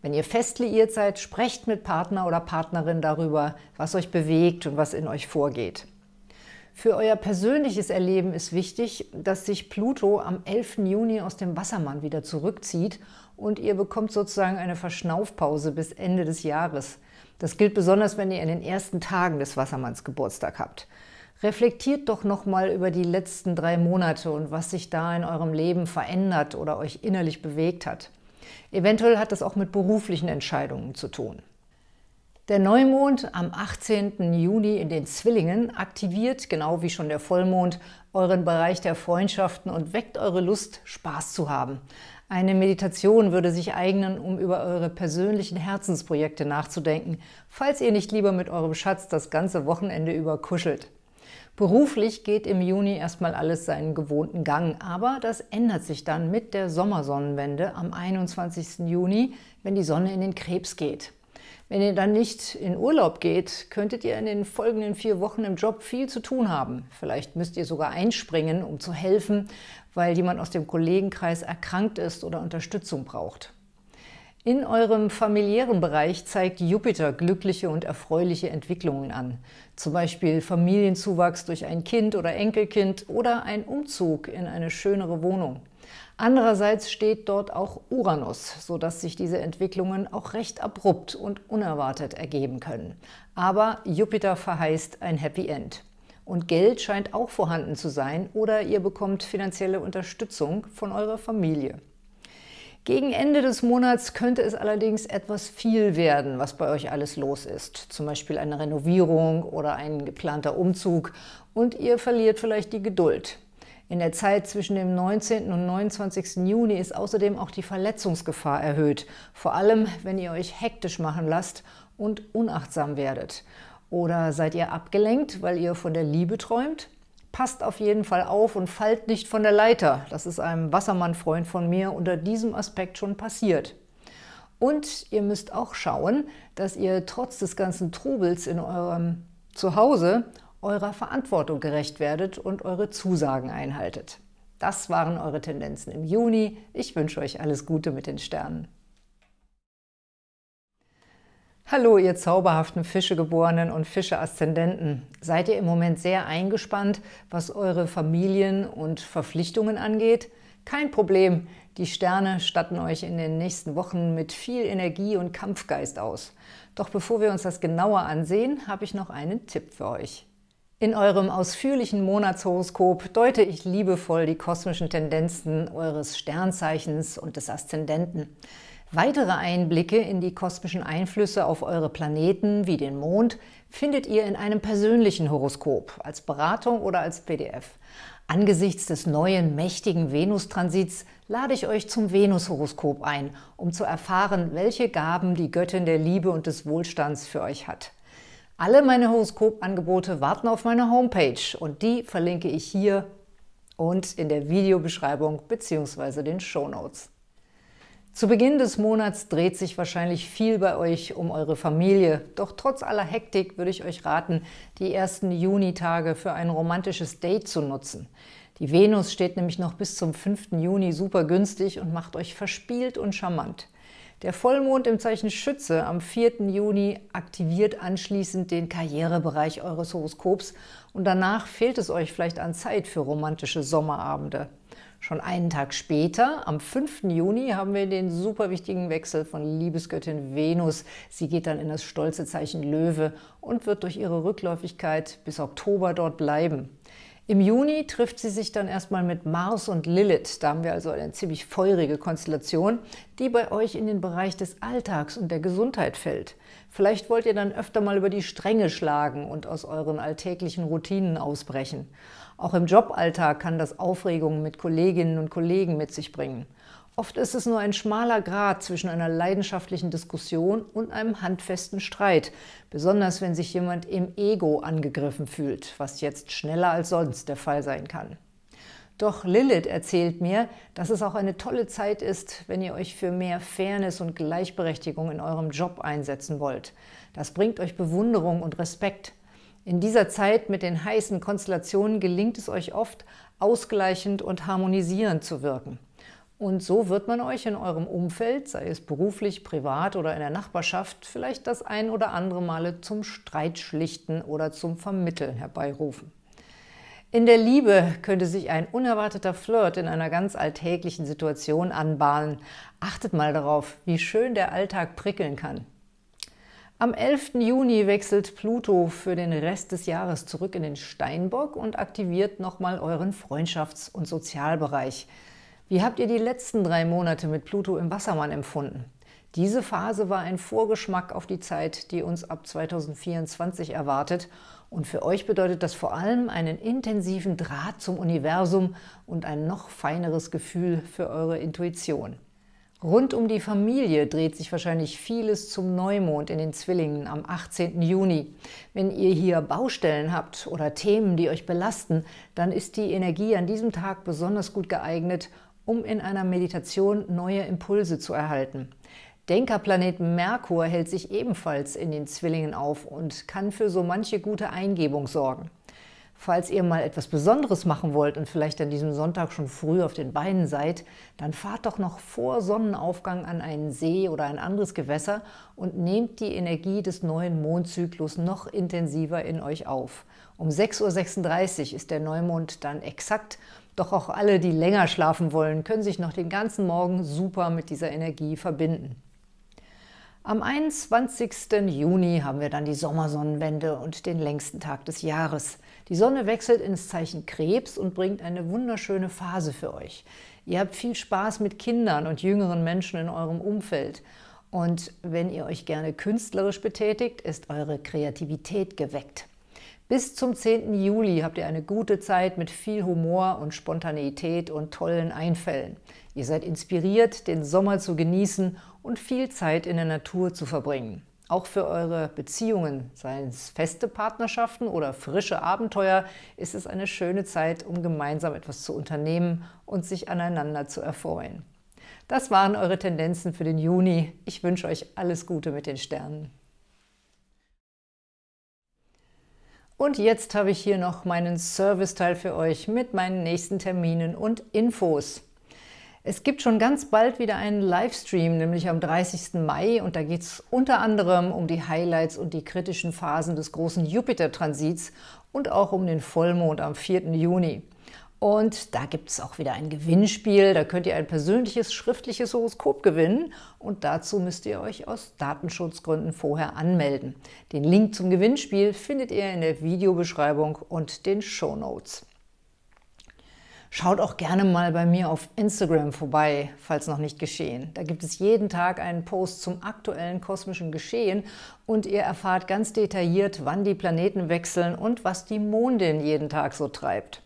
Wenn ihr fest liiert seid, sprecht mit Partner oder Partnerin darüber, was euch bewegt und was in euch vorgeht. Für euer persönliches Erleben ist wichtig, dass sich Pluto am 11. Juni aus dem Wassermann wieder zurückzieht und ihr bekommt sozusagen eine Verschnaufpause bis Ende des Jahres. Das gilt besonders, wenn ihr in den ersten Tagen des Wassermanns Geburtstag habt. Reflektiert doch nochmal über die letzten drei Monate und was sich da in eurem Leben verändert oder euch innerlich bewegt hat. Eventuell hat das auch mit beruflichen Entscheidungen zu tun. Der Neumond am 18. Juni in den Zwillingen aktiviert, genau wie schon der Vollmond, euren Bereich der Freundschaften und weckt eure Lust, Spaß zu haben. Eine Meditation würde sich eignen, um über eure persönlichen Herzensprojekte nachzudenken, falls ihr nicht lieber mit eurem Schatz das ganze Wochenende über kuschelt. Beruflich geht im Juni erstmal alles seinen gewohnten Gang, aber das ändert sich dann mit der Sommersonnenwende am 21. Juni, wenn die Sonne in den Krebs geht. Wenn ihr dann nicht in Urlaub geht, könntet ihr in den folgenden vier Wochen im Job viel zu tun haben. Vielleicht müsst ihr sogar einspringen, um zu helfen, weil jemand aus dem Kollegenkreis erkrankt ist oder Unterstützung braucht. In eurem familiären Bereich zeigt Jupiter glückliche und erfreuliche Entwicklungen an. Zum Beispiel Familienzuwachs durch ein Kind oder Enkelkind oder ein Umzug in eine schönere Wohnung. Andererseits steht dort auch Uranus, sodass sich diese Entwicklungen auch recht abrupt und unerwartet ergeben können. Aber Jupiter verheißt ein Happy End. Und Geld scheint auch vorhanden zu sein oder ihr bekommt finanzielle Unterstützung von eurer Familie. Gegen Ende des Monats könnte es allerdings etwas viel werden, was bei euch alles los ist. Zum Beispiel eine Renovierung oder ein geplanter Umzug. Und ihr verliert vielleicht die Geduld. In der Zeit zwischen dem 19. und 29. Juni ist außerdem auch die Verletzungsgefahr erhöht, vor allem wenn ihr euch hektisch machen lasst und unachtsam werdet. Oder seid ihr abgelenkt, weil ihr von der Liebe träumt? Passt auf jeden Fall auf und fallt nicht von der Leiter. Das ist einem Wassermann-Freund von mir unter diesem Aspekt schon passiert. Und ihr müsst auch schauen, dass ihr trotz des ganzen Trubels in eurem Zuhause eurer Verantwortung gerecht werdet und eure Zusagen einhaltet. Das waren eure Tendenzen im Juni. Ich wünsche euch alles Gute mit den Sternen. Hallo, ihr zauberhaften Fischegeborenen und Fische-Aszendenten. Seid ihr im Moment sehr eingespannt, was eure Familien und Verpflichtungen angeht? Kein Problem, die Sterne statten euch in den nächsten Wochen mit viel Energie und Kampfgeist aus. Doch bevor wir uns das genauer ansehen, habe ich noch einen Tipp für euch. In eurem ausführlichen Monatshoroskop deute ich liebevoll die kosmischen Tendenzen eures Sternzeichens und des Aszendenten. Weitere Einblicke in die kosmischen Einflüsse auf eure Planeten wie den Mond findet ihr in einem persönlichen Horoskop, als Beratung oder als PDF. Angesichts des neuen mächtigen Venustransits lade ich euch zum Venushoroskop ein, um zu erfahren, welche Gaben die Göttin der Liebe und des Wohlstands für euch hat. Alle meine Horoskopangebote warten auf meine Homepage und die verlinke ich hier und in der Videobeschreibung bzw. den Show Notes. Zu Beginn des Monats dreht sich wahrscheinlich viel bei euch um eure Familie, doch trotz aller Hektik würde ich euch raten, die ersten Junitage für ein romantisches Date zu nutzen. Die Venus steht nämlich noch bis zum 5. Juni super günstig und macht euch verspielt und charmant. Der Vollmond im Zeichen Schütze am 4. Juni aktiviert anschließend den Karrierebereich eures Horoskops und danach fehlt es euch vielleicht an Zeit für romantische Sommerabende. Schon einen Tag später, am 5. Juni, haben wir den super wichtigen Wechsel von Liebesgöttin Venus. Sie geht dann in das stolze Zeichen Löwe und wird durch ihre Rückläufigkeit bis Oktober dort bleiben. Im Juni trifft sie sich dann erstmal mit Mars und Lilith. Da haben wir also eine ziemlich feurige Konstellation, die bei euch in den Bereich des Alltags und der Gesundheit fällt. Vielleicht wollt ihr dann öfter mal über die Stränge schlagen und aus euren alltäglichen Routinen ausbrechen. Auch im Joballtag kann das Aufregungen mit Kolleginnen und Kollegen mit sich bringen. Oft ist es nur ein schmaler Grat zwischen einer leidenschaftlichen Diskussion und einem handfesten Streit, besonders wenn sich jemand im Ego angegriffen fühlt, was jetzt schneller als sonst der Fall sein kann. Doch Lilith erzählt mir, dass es auch eine tolle Zeit ist, wenn ihr euch für mehr Fairness und Gleichberechtigung in eurem Job einsetzen wollt. Das bringt euch Bewunderung und Respekt. In dieser Zeit mit den heißen Konstellationen gelingt es euch oft, ausgleichend und harmonisierend zu wirken. Und so wird man euch in eurem Umfeld, sei es beruflich, privat oder in der Nachbarschaft, vielleicht das ein oder andere Male zum Streit schlichten oder zum Vermitteln herbeirufen. In der Liebe könnte sich ein unerwarteter Flirt in einer ganz alltäglichen Situation anbahnen. Achtet mal darauf, wie schön der Alltag prickeln kann. Am 11. Juni wechselt Pluto für den Rest des Jahres zurück in den Steinbock und aktiviert nochmal euren Freundschafts- und Sozialbereich. Wie habt ihr die letzten drei Monate mit Pluto im Wassermann empfunden? Diese Phase war ein Vorgeschmack auf die Zeit, die uns ab 2024 erwartet. Und für euch bedeutet das vor allem einen intensiven Draht zum Universum und ein noch feineres Gefühl für eure Intuition. Rund um die Familie dreht sich wahrscheinlich vieles zum Neumond in den Zwillingen am 18. Juni. Wenn ihr hier Baustellen habt oder Themen, die euch belasten, dann ist die Energie an diesem Tag besonders gut geeignet, um in einer Meditation neue Impulse zu erhalten. Denkerplanet Merkur hält sich ebenfalls in den Zwillingen auf und kann für so manche gute Eingebung sorgen. Falls ihr mal etwas Besonderes machen wollt und vielleicht an diesem Sonntag schon früh auf den Beinen seid, dann fahrt doch noch vor Sonnenaufgang an einen See oder ein anderes Gewässer und nehmt die Energie des neuen Mondzyklus noch intensiver in euch auf. Um 6.36 Uhr ist der Neumond dann exakt doch auch alle, die länger schlafen wollen, können sich noch den ganzen Morgen super mit dieser Energie verbinden. Am 21. Juni haben wir dann die Sommersonnenwende und den längsten Tag des Jahres. Die Sonne wechselt ins Zeichen Krebs und bringt eine wunderschöne Phase für euch. Ihr habt viel Spaß mit Kindern und jüngeren Menschen in eurem Umfeld. Und wenn ihr euch gerne künstlerisch betätigt, ist eure Kreativität geweckt. Bis zum 10. Juli habt ihr eine gute Zeit mit viel Humor und Spontaneität und tollen Einfällen. Ihr seid inspiriert, den Sommer zu genießen und viel Zeit in der Natur zu verbringen. Auch für eure Beziehungen, seien es feste Partnerschaften oder frische Abenteuer, ist es eine schöne Zeit, um gemeinsam etwas zu unternehmen und sich aneinander zu erfreuen. Das waren eure Tendenzen für den Juni. Ich wünsche euch alles Gute mit den Sternen. Und jetzt habe ich hier noch meinen Serviceteil für euch mit meinen nächsten Terminen und Infos. Es gibt schon ganz bald wieder einen Livestream, nämlich am 30. Mai, und da geht es unter anderem um die Highlights und die kritischen Phasen des großen Jupiter-Transits und auch um den Vollmond am 4. Juni. Und da gibt es auch wieder ein Gewinnspiel. Da könnt ihr ein persönliches schriftliches Horoskop gewinnen. Und dazu müsst ihr euch aus Datenschutzgründen vorher anmelden. Den Link zum Gewinnspiel findet ihr in der Videobeschreibung und den Show Notes. Schaut auch gerne mal bei mir auf Instagram vorbei, falls noch nicht geschehen. Da gibt es jeden Tag einen Post zum aktuellen kosmischen Geschehen und ihr erfahrt ganz detailliert, wann die Planeten wechseln und was die Mondin jeden Tag so treibt.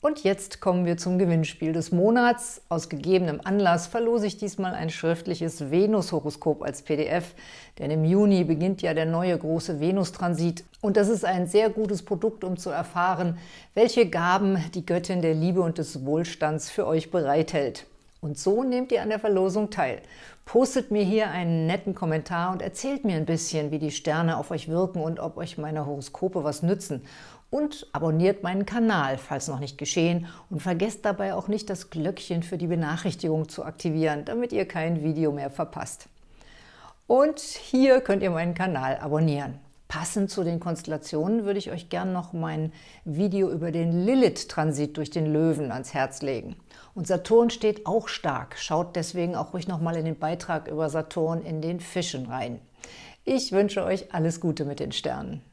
Und jetzt kommen wir zum Gewinnspiel des Monats. Aus gegebenem Anlass verlose ich diesmal ein schriftliches Venus-Horoskop als PDF, denn im Juni beginnt ja der neue große Venus-Transit. Und das ist ein sehr gutes Produkt, um zu erfahren, welche Gaben die Göttin der Liebe und des Wohlstands für euch bereithält. Und so nehmt ihr an der Verlosung teil. Postet mir hier einen netten Kommentar und erzählt mir ein bisschen, wie die Sterne auf euch wirken und ob euch meine Horoskope was nützen und abonniert meinen Kanal, falls noch nicht geschehen und vergesst dabei auch nicht das Glöckchen für die Benachrichtigung zu aktivieren, damit ihr kein Video mehr verpasst. Und hier könnt ihr meinen Kanal abonnieren. Passend zu den Konstellationen würde ich euch gern noch mein Video über den Lilith-Transit durch den Löwen ans Herz legen. Und Saturn steht auch stark, schaut deswegen auch ruhig nochmal in den Beitrag über Saturn in den Fischen rein. Ich wünsche euch alles Gute mit den Sternen.